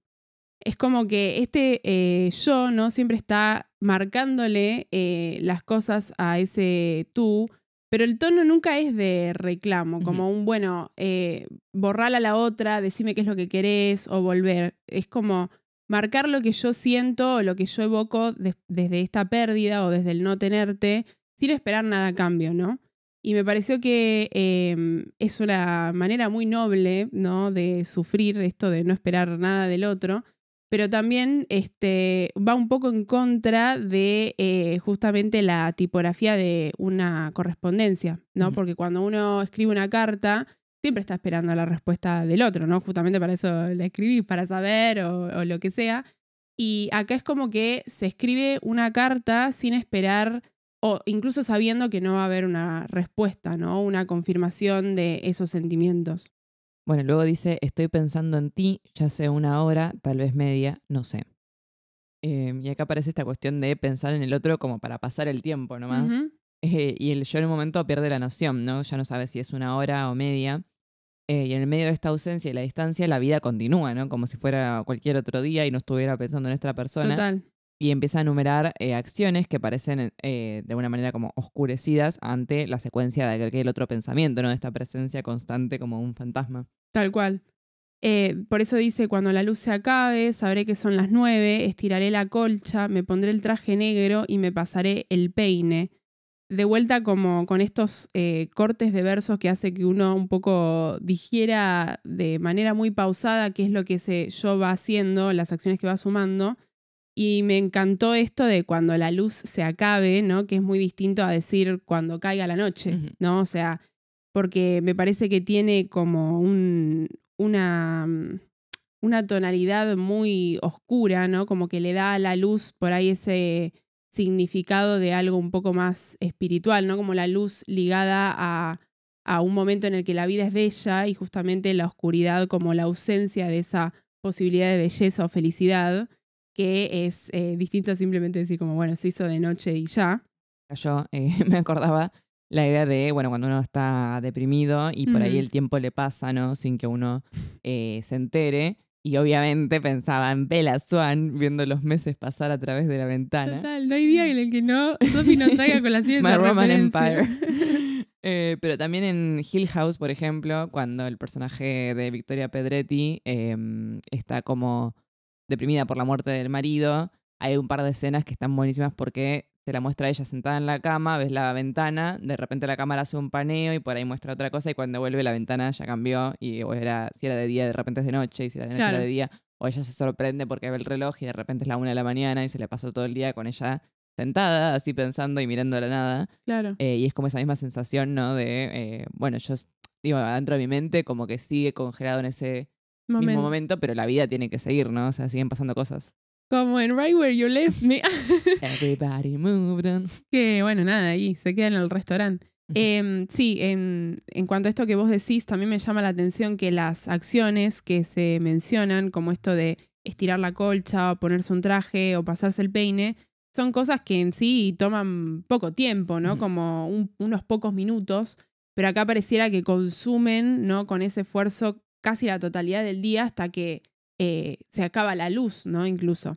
Es como que este eh, yo, ¿no? Siempre está marcándole eh, las cosas a ese tú, pero el tono nunca es de reclamo, como un, bueno, eh, a la otra, decime qué es lo que querés o volver. Es como marcar lo que yo siento o lo que yo evoco desde esta pérdida o desde el no tenerte, sin esperar nada a cambio, ¿no? Y me pareció que em, es una manera muy noble, ¿no? De sufrir esto de no esperar nada del otro, pero también este, va un poco en contra de eh, justamente la tipografía de una correspondencia, ¿no? Porque cuando uno escribe una carta, siempre está esperando la respuesta del otro, ¿no? Justamente para eso la escribís, para saber o, lo que sea. Y acá es como que se escribe una carta sin esperar o incluso sabiendo que no va a haber una respuesta, ¿no? Una confirmación de esos sentimientos. Bueno, luego dice, estoy pensando en ti, ya sé una hora, tal vez media, no sé. Em, y acá aparece esta cuestión de pensar en el otro como para pasar el tiempo nomás. más? Eh, y el yo en un momento pierde la noción, ¿no? Ya no sabe si es una hora o media. Eh, y en el medio de esta ausencia y la distancia, la vida continúa, ¿no? Como si fuera cualquier otro día y no estuviera pensando en esta persona. Y empieza a enumerar eh, acciones que parecen de una manera como oscurecidas ante la secuencia de aquel otro pensamiento, ¿no? De esta presencia constante como un fantasma. Tal cual. por eso dice, cuando la luz se acabe, sabré que son las nueve, estiraré la colcha, me pondré el traje negro y me pasaré el peine de vuelta como con estos eh, cortes de versos que hace que uno un poco digiera de manera muy pausada qué es lo que ese yo va haciendo, las acciones que va sumando. Y me encantó esto de cuando la luz se acabe, ¿no? Que es muy distinto a decir cuando caiga la noche, ¿no? O sea, porque me parece que tiene como un, una, una tonalidad muy oscura, ¿no? Como que le da a la luz por ahí ese significado de algo un poco más espiritual, ¿no? Como la luz ligada a, a un momento en el que la vida es bella y justamente la oscuridad como la ausencia de esa posibilidad de belleza o felicidad, que es eh, distinto a simplemente decir como, bueno, se hizo de noche y ya. Yo eh, me acordaba la idea de, bueno, cuando uno está deprimido y por ahí el tiempo le pasa, ¿no? Sin que uno eh, se entere. Y obviamente pensaba en Bella Swan viendo los meses pasar a través de la ventana. Total, no hay día en el que no Sophie nos traiga con la ciencia. My Roman Empire. Eh, pero también en Hill House, por ejemplo, cuando el personaje de Victoria Pedretti em, está como deprimida por la muerte del marido, hay un par de escenas que están buenísimas porque te la muestra ella sentada en la cama, ves la ventana, de repente la cámara hace un paneo y por ahí muestra otra cosa y cuando vuelve la ventana ya cambió y o era, si era de día de repente es de noche y si era de noche era de día o ella se sorprende porque ve el reloj y de repente es la una de la mañana y se le pasó todo el día con ella sentada, así pensando y mirando a la nada. Claro. Eh, y es como esa misma sensación, ¿no? De, eh, bueno, yo digo, adentro de mi mente como que sigue congelado en ese mismo momento, pero la vida tiene que seguir, ¿no? O sea, siguen pasando cosas. Como en Right Where You Left Me. Everybody moved on. Que bueno, nada, ahí se queda en el restaurante. Em, sí, en, cuanto a esto que vos decís, también me llama la atención que las acciones que se mencionan, como esto de estirar la colcha, o ponerse un traje, o pasarse el peine, son cosas que en sí toman poco tiempo, ¿no? Como unos pocos minutos, pero acá pareciera que consumen, ¿no? Con ese esfuerzo casi la totalidad del día hasta que eh, se acaba la luz, ¿no? Incluso.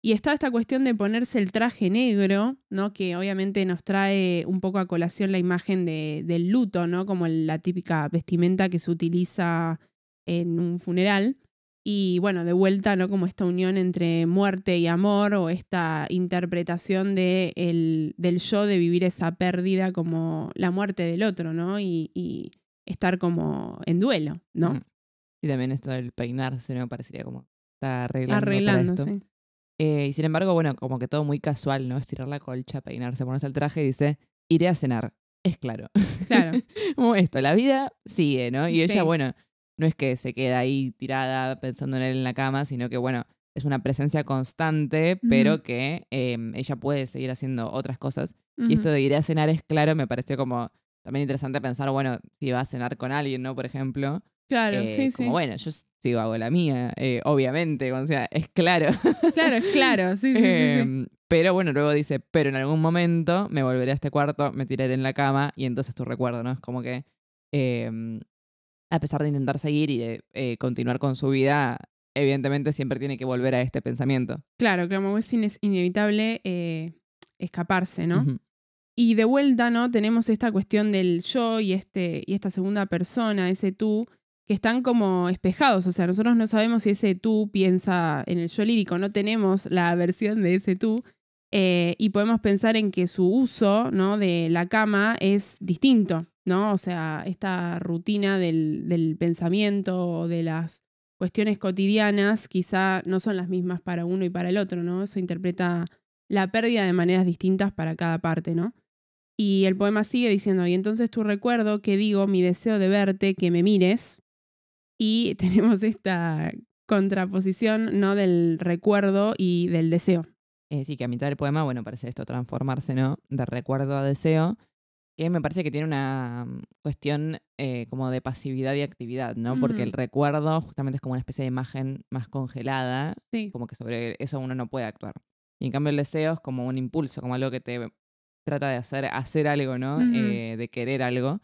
Y está esta cuestión de ponerse el traje negro, ¿no? Que obviamente nos trae un poco a colación la imagen de, del luto, ¿no? Como la típica vestimenta que se utiliza en un funeral. Y bueno, de vuelta, ¿no? Como esta unión entre muerte y amor o esta interpretación de el, del yo de vivir esa pérdida como la muerte del otro, ¿no? Y, y estar como en duelo, ¿no? Y también esto del peinarse, ¿no? Parecería como está arreglando. Arreglando, eh, y sin embargo, bueno, como que todo muy casual, ¿no? Estirar la colcha, peinarse, ponerse el traje y dice, iré a cenar. Es claro. Claro. como esto, la vida sigue, ¿no? Y ella, bueno, no es que se queda ahí tirada pensando en él en la cama, sino que, bueno, es una presencia constante, pero que em, ella puede seguir haciendo otras cosas. Y esto de iré a cenar es claro, me pareció como también interesante pensar, bueno, si va a cenar con alguien, ¿no? Por ejemplo. Claro, eh, sí, como, sí. Bueno, yo sigo hago la mía, eh, obviamente, o sea, es claro. Claro, es claro, sí, sí, sí, em, Pero bueno, luego dice, pero en algún momento me volveré a este cuarto, me tiraré en la cama y entonces tu recuerdo, ¿no? Es como que, em, a pesar de intentar seguir y de eh, continuar con su vida, evidentemente siempre tiene que volver a este pensamiento. Claro, como es, es inevitable escaparse, ¿no? Y de vuelta, ¿no? Tenemos esta cuestión del yo y, este, y esta segunda persona, ese tú, que están como espejados. O sea, nosotros no sabemos si ese tú piensa en el yo lírico, no tenemos la versión de ese tú. Eh, y podemos pensar en que su uso ¿no? de la cama es distinto, ¿no? O sea, esta rutina del, del pensamiento, de las cuestiones cotidianas, quizá no son las mismas para uno y para el otro, ¿no? Se interpreta la pérdida de maneras distintas para cada parte, ¿no? Y el poema sigue diciendo, y entonces tu recuerdo que digo, mi deseo de verte, que me mires, y tenemos esta contraposición ¿no? del recuerdo y del deseo. Eh, sí, que a mitad del poema, bueno, parece esto transformarse ¿no? de recuerdo a deseo, que me parece que tiene una mm, cuestión eh, como de pasividad y actividad, ¿no? Porque el recuerdo justamente es como una especie de imagen más congelada, como que sobre eso uno no puede actuar. Y en cambio el deseo es como un impulso, como algo que te trata de hacer, hacer algo, ¿no? Eh, de querer algo.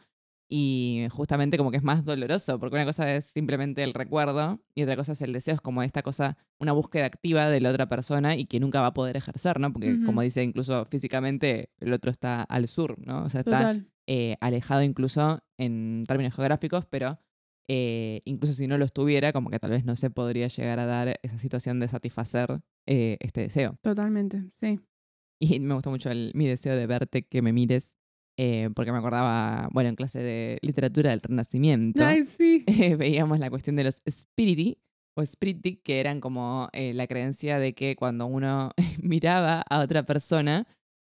Y justamente como que es más doloroso, porque una cosa es simplemente el recuerdo y otra cosa es el deseo, es como esta cosa, una búsqueda activa de la otra persona y que nunca va a poder ejercer, ¿no? Porque como dice, incluso físicamente el otro está al sur, ¿no? O sea, está eh, alejado incluso en términos geográficos, pero eh, incluso si no lo estuviera, como que tal vez no se podría llegar a dar esa situación de satisfacer eh, este deseo. Totalmente, sí. Y me gustó mucho mi deseo de verte, que me mires, eh, porque me acordaba, bueno, en clase de literatura del Renacimiento, veíamos la cuestión de los spiriti o spiriti, que eran como eh, la creencia de que cuando uno miraba a otra persona,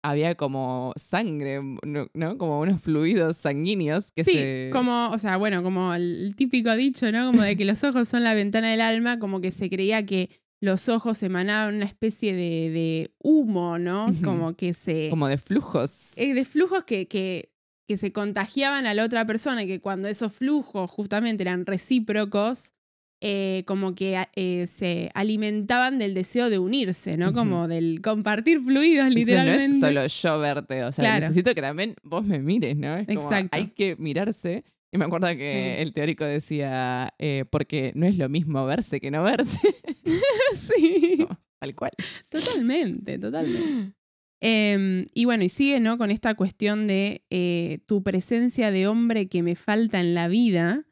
había como sangre, ¿no? Como unos fluidos sanguíneos que sí, como, o sea, bueno, como el típico dicho, ¿no? Como de que los ojos son la ventana del alma, como que se creía que los ojos emanaban una especie de, de humo, ¿no? Como que se... Como de flujos. Eh, de flujos que, que, que, se contagiaban a la otra persona y que cuando esos flujos justamente eran recíprocos, eh, como que eh, se alimentaban del deseo de unirse, ¿no? Como del compartir fluidos, literalmente. no es solo yo verte, o sea, necesito que también vos me mires, ¿no? Exacto. Hay que mirarse y me acuerdo que el teórico decía, eh, porque no es lo mismo verse que no verse. sí. tal cual. Totalmente, totalmente. Em, y bueno, y sigue, ¿no? Con esta cuestión de eh, tu presencia de hombre que me falta en la vida,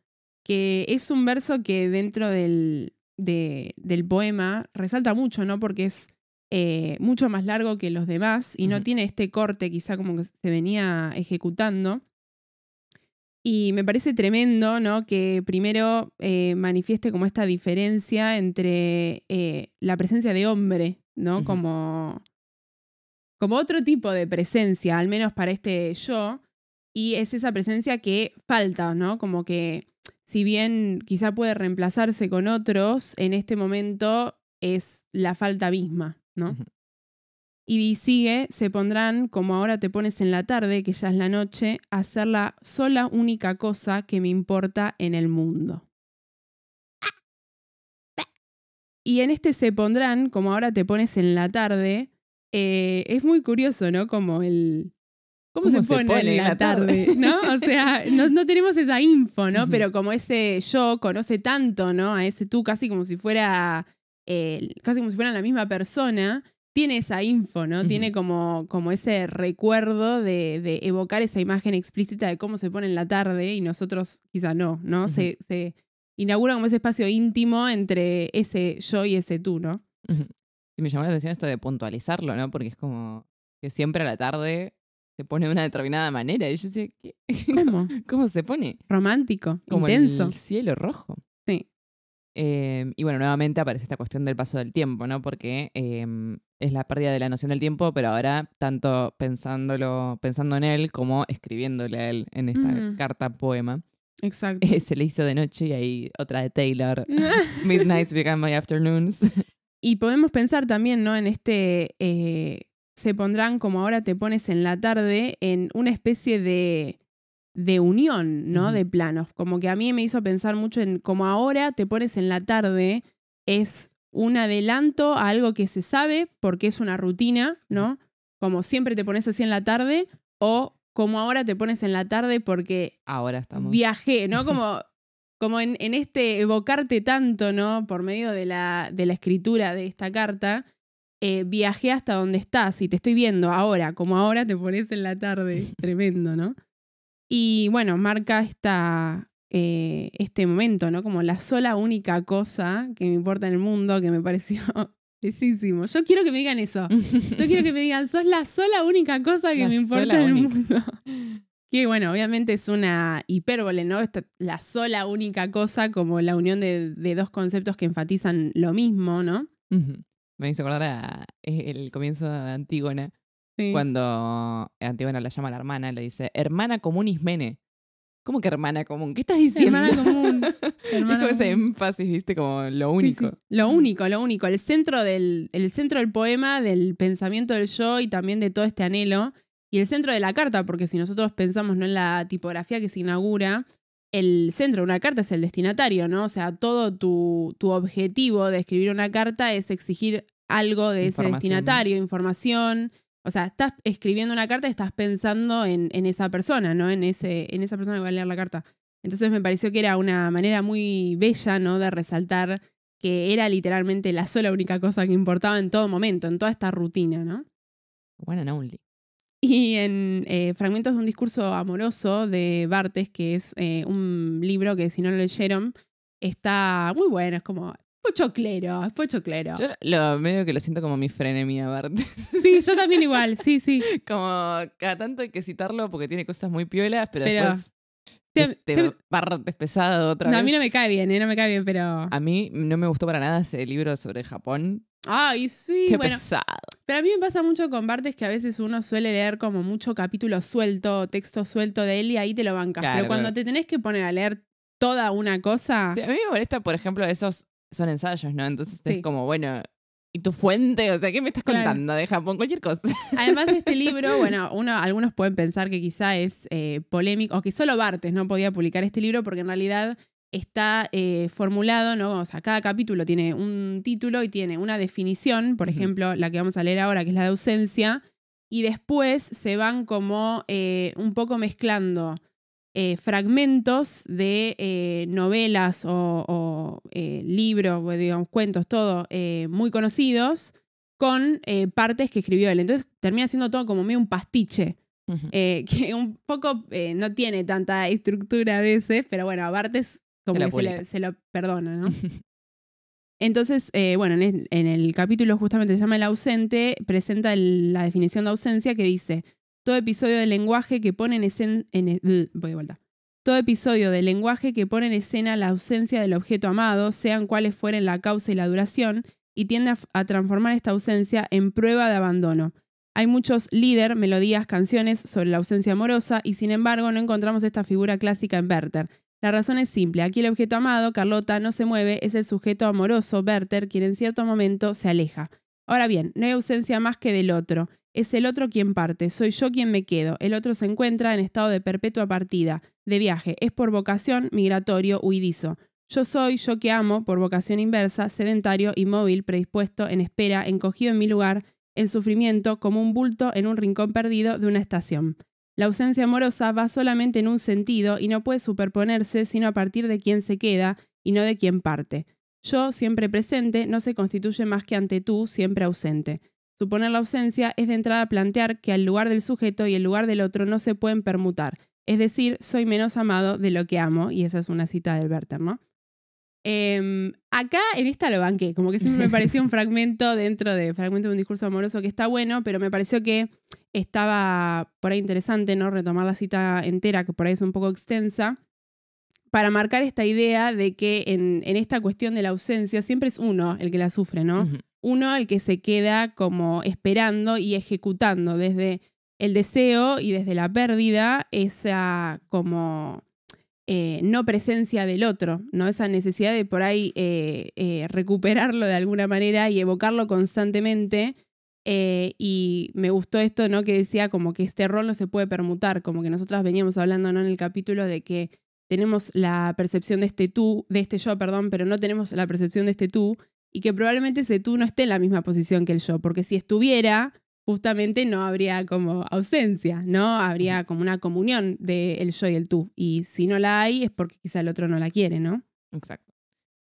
que es un verso que dentro del, del poema resalta mucho, ¿no? Porque es eh, mucho más largo que los demás y no tiene este corte quizá como que se venía ejecutando. Y me parece tremendo, ¿no? Que primero eh, manifieste como esta diferencia entre eh, la presencia de hombre, ¿no? Como. como otro tipo de presencia, al menos para este yo. Y es esa presencia que falta, ¿no? Como que si bien quizá puede reemplazarse con otros, en este momento es la falta misma, ¿no? Y sigue, se pondrán, como ahora te pones en la tarde, que ya es la noche, a hacer la sola única cosa que me importa en el mundo. Y en este se pondrán, como ahora te pones en la tarde, eh, es muy curioso, ¿no? Como el... ¿Cómo, se, pone, en la, tarde? ¿No? O sea, no, tenemos esa info, ¿no? Pero como ese yo conoce tanto, ¿no? A ese tú casi como si fuera... Eh, casi como si fuera la misma persona, tiene esa info, ¿no? Tiene como, como ese recuerdo de, evocar esa imagen explícita de cómo se pone en la tarde y nosotros quizá no, ¿no? se, inaugura como ese espacio íntimo entre ese yo y ese tú, ¿no? me llamó la atención esto de puntualizarlo, ¿no? Porque es como que siempre a la tarde se pone de una determinada manera. Y yo decía, ¿qué? ¿Cómo? ¿Cómo se pone? Romántico, como intenso. El cielo rojo. Sí. Em, y bueno, nuevamente aparece esta cuestión del paso del tiempo, ¿no? Porque em, es la pérdida de la noción del tiempo, pero ahora tanto pensándolo, pensando en él como escribiéndole a él en esta carta poema. Exacto. se le hizo de noche y hay otra de Taylor. Midnights become my afternoons. Y podemos pensar también, ¿no? En este eh, se pondrán como ahora te pones en la tarde en una especie de de unión, ¿no? De planos. Como que a mí me hizo pensar mucho en como ahora te pones en la tarde es un adelanto a algo que se sabe porque es una rutina, ¿no? Como siempre te pones así en la tarde o como ahora te pones en la tarde porque ahora viajé, ¿no? Como, como en, en este evocarte tanto, ¿no? Por medio de la, de la escritura de esta carta, eh, viajé hasta donde estás y te estoy viendo ahora, como ahora te pones en la tarde, tremendo, ¿no? Y bueno, marca esta, eh, este momento, ¿no? Como la sola única cosa que me importa en el mundo, que me pareció bellísimo. Yo quiero que me digan eso. Yo quiero que me digan, sos la sola única cosa que me importa en el mundo. Que bueno, obviamente es una hipérbole, ¿no? Esta, la sola única cosa, como la unión de, dos conceptos que enfatizan lo mismo, ¿no? Me hizo acordar el comienzo de Antígona, cuando Antígona la llama a la hermana, le dice, hermana comunis ismene. ¿Cómo que hermana común? ¿Qué estás diciendo? Hermana común. es como ese énfasis, viste, como lo único. Lo único, lo único. El centro, del, el centro del poema, del pensamiento del yo y también de todo este anhelo. Y el centro de la carta, porque si nosotros pensamos ¿no? en la tipografía que se inaugura, el centro de una carta es el destinatario, ¿no? O sea, todo tu, tu objetivo de escribir una carta es exigir algo de ese destinatario, información, o sea, estás escribiendo una carta y estás pensando en, esa persona, ¿no? En, ese, en esa persona que va a leer la carta. Entonces me pareció que era una manera muy bella, ¿no? De resaltar que era literalmente la sola única cosa que importaba en todo momento, en toda esta rutina, ¿no? One and only. Y en eh, Fragmentos de un discurso amoroso de Bartes, que es eh, un libro que si no lo leyeron, está muy bueno, es como clero, es pochoclero. Yo lo, medio que lo siento como mi frenemía, aparte. Sí, yo también igual, sí, sí. Como cada tanto hay que citarlo porque tiene cosas muy piolas, pero, pero después te, pesado otra vez. A mí no me cae bien, eh, no me cae bien, pero... A mí no me gustó para nada ese libro sobre Japón. Ay, sí, Qué Pesado. Pero a mí me pasa mucho con Bartes que a veces uno suele leer como mucho capítulo suelto, texto suelto de él y ahí te lo bancas. pero cuando te tenés que poner a leer toda una cosa. Sí, a mí me molesta, por ejemplo, esos son ensayos, ¿no? Entonces es como, bueno, ¿y tu fuente? O sea, ¿qué me estás contando de Japón? Cualquier cosa. Además, este libro, bueno, uno, algunos pueden pensar que quizá es eh, polémico o que solo Bartes no podía publicar este libro porque en realidad está eh, formulado, ¿no? O sea, cada capítulo tiene un título y tiene una definición, por ejemplo, la que vamos a leer ahora, que es la de ausencia, y después se van como eh, un poco mezclando fragmentos de novelas o eh, libro, libros, pues, digamos, cuentos, todo, eh, muy conocidos, con eh, partes que escribió él. Entonces termina siendo todo como medio un pastiche. que un poco no tiene tanta estructura a veces, pero bueno, a partes como se que se, lo perdona, ¿no? Entonces, bueno, en el, capítulo justamente se llama El ausente, presenta la definición de ausencia que dice, todo episodio del lenguaje que pone en escena En, e-, voy de vuelta todo episodio de lenguaje que pone en escena la ausencia del objeto amado, sean cuales fueren la causa y la duración, y tiende a, transformar esta ausencia en prueba de abandono. Hay muchos líder, melodías, canciones sobre la ausencia amorosa y sin embargo no encontramos esta figura clásica en Werther. La razón es simple, aquí el objeto amado, Carlota, no se mueve, es el sujeto amoroso, Werther, quien en cierto momento se aleja. Ahora bien, no hay ausencia más que del otro. Es el otro quien parte, soy yo quien me quedo. El otro se encuentra en estado de perpetua partida, de viaje, es por vocación migratorio, huidizo. Yo soy, yo que amo, por vocación inversa, sedentario, inmóvil, predispuesto, en espera, encogido en mi lugar, en sufrimiento, como un bulto en un rincón perdido de una estación. La ausencia amorosa va solamente en un sentido y no puede superponerse sino a partir de quien se queda y no de quien parte. Yo, siempre presente, no se constituye más que ante tú, siempre ausente. Suponer la ausencia es de entrada plantear que al lugar del sujeto y el lugar del otro no se pueden permutar. Es decir, soy menos amado de lo que amo, y esa es una cita del Werther, ¿no? Em, acá en esta lo banqué, como que siempre me pareció un fragmento dentro de fragmento de un discurso amoroso que está bueno, pero me pareció que estaba por ahí interesante, ¿no? Retomar la cita entera, que por ahí es un poco extensa, para marcar esta idea de que en, esta cuestión de la ausencia siempre es uno el que la sufre, ¿no? uno al que se queda como esperando y ejecutando desde el deseo y desde la pérdida esa como eh, no presencia del otro, ¿no? Esa necesidad de por ahí eh, eh, recuperarlo de alguna manera y evocarlo constantemente. y me gustó esto, ¿no? Que decía como que este rol no se puede permutar, como que nosotras veníamos hablando, ¿no? En el capítulo de que tenemos la percepción de este tú, de este yo, perdón, pero no tenemos la percepción de este tú y que probablemente ese tú no esté en la misma posición que el yo, porque si estuviera, justamente no habría como ausencia, ¿no? Habría como una comunión del el yo y el tú. Y si no la hay, es porque quizá el otro no la quiere, ¿no? Exacto.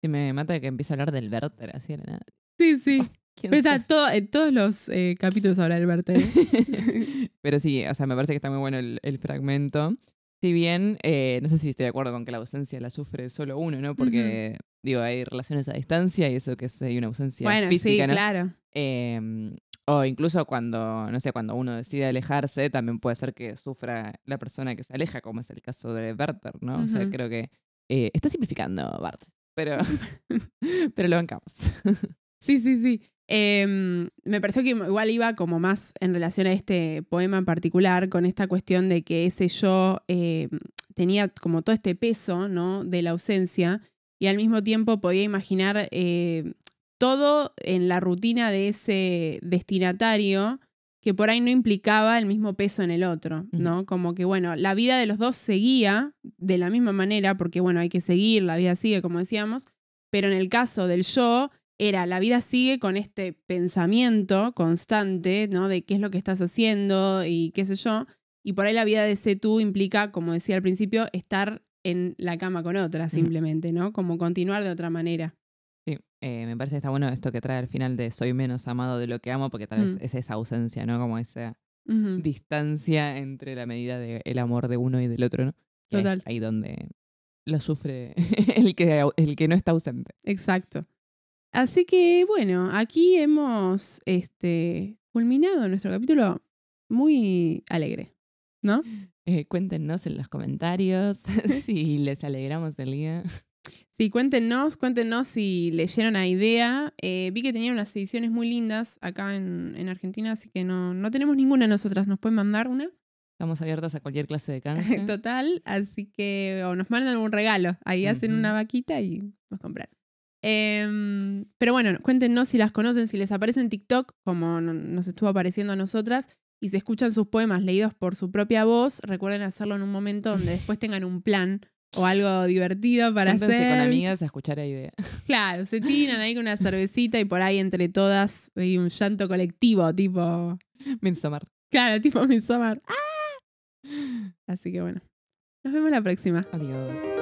Si me mata que empiece a hablar del Werther, así de nada. Sí, sí. Pero está todo, en eh, todos los eh, capítulos habla del Werther. ¿eh? Pero sí, o sea, me parece que está muy bueno el fragmento. Si bien, eh, no sé si estoy de acuerdo con que la ausencia la sufre solo uno, ¿no? Porque, digo, hay relaciones a distancia y eso que es, hay una ausencia bueno, física, sí, claro. Em, o incluso cuando, no sé, cuando uno decide alejarse, también puede ser que sufra la persona que se aleja, como es el caso de Werther, ¿no? O sea, creo que eh, está simplificando, Bart, pero, pero lo bancamos. sí, sí, sí. Em, me pareció que igual iba como más en relación a este poema en particular, con esta cuestión de que ese yo em, tenía como todo este peso ¿no? de la ausencia y al mismo tiempo podía imaginar em, todo en la rutina de ese destinatario que por ahí no implicaba el mismo peso en el otro, ¿no? Como que, bueno, la vida de los dos seguía de la misma manera, porque, bueno, hay que seguir, la vida sigue, como decíamos, pero en el caso del yo, era la vida sigue con este pensamiento constante, ¿no? De qué es lo que estás haciendo y qué sé yo. Y por ahí la vida de ese tú implica, como decía al principio, estar en la cama con otra simplemente, ¿no? Como continuar de otra manera. Sí, eh, me parece que está bueno esto que trae al final de soy menos amado de lo que amo, porque tal vez mm. es esa ausencia, ¿no? Como esa distancia entre la medida del el amor de uno y del otro, ¿no? Total. Es ahí donde lo sufre el que, el que no está ausente. Exacto. Así que bueno, aquí hemos este, culminado nuestro capítulo muy alegre, ¿no? Eh, cuéntenos en los comentarios si les alegramos el día. Sí, cuéntenos, cuéntenos si leyeron a idea. Eh, vi que tenían unas ediciones muy lindas acá en, Argentina, así que no, no tenemos ninguna nosotras. ¿Nos pueden mandar una? Estamos abiertas a cualquier clase de canje. Total, así que o nos mandan un regalo. Ahí hacen una vaquita y nos compran. Em, pero bueno, cuéntenos si las conocen, si les aparece en TikTok, como nos estuvo apareciendo a nosotras, y se escuchan sus poemas leídos por su propia voz, recuerden hacerlo en un momento donde después tengan un plan o algo divertido para hacer. con amigas a escuchar a idea. Claro, se tiran ahí con una cervecita y por ahí entre todas hay un llanto colectivo, tipo... Minsomar. Claro, tipo menzomar ¡Ah! Así que bueno, nos vemos la próxima. Adiós.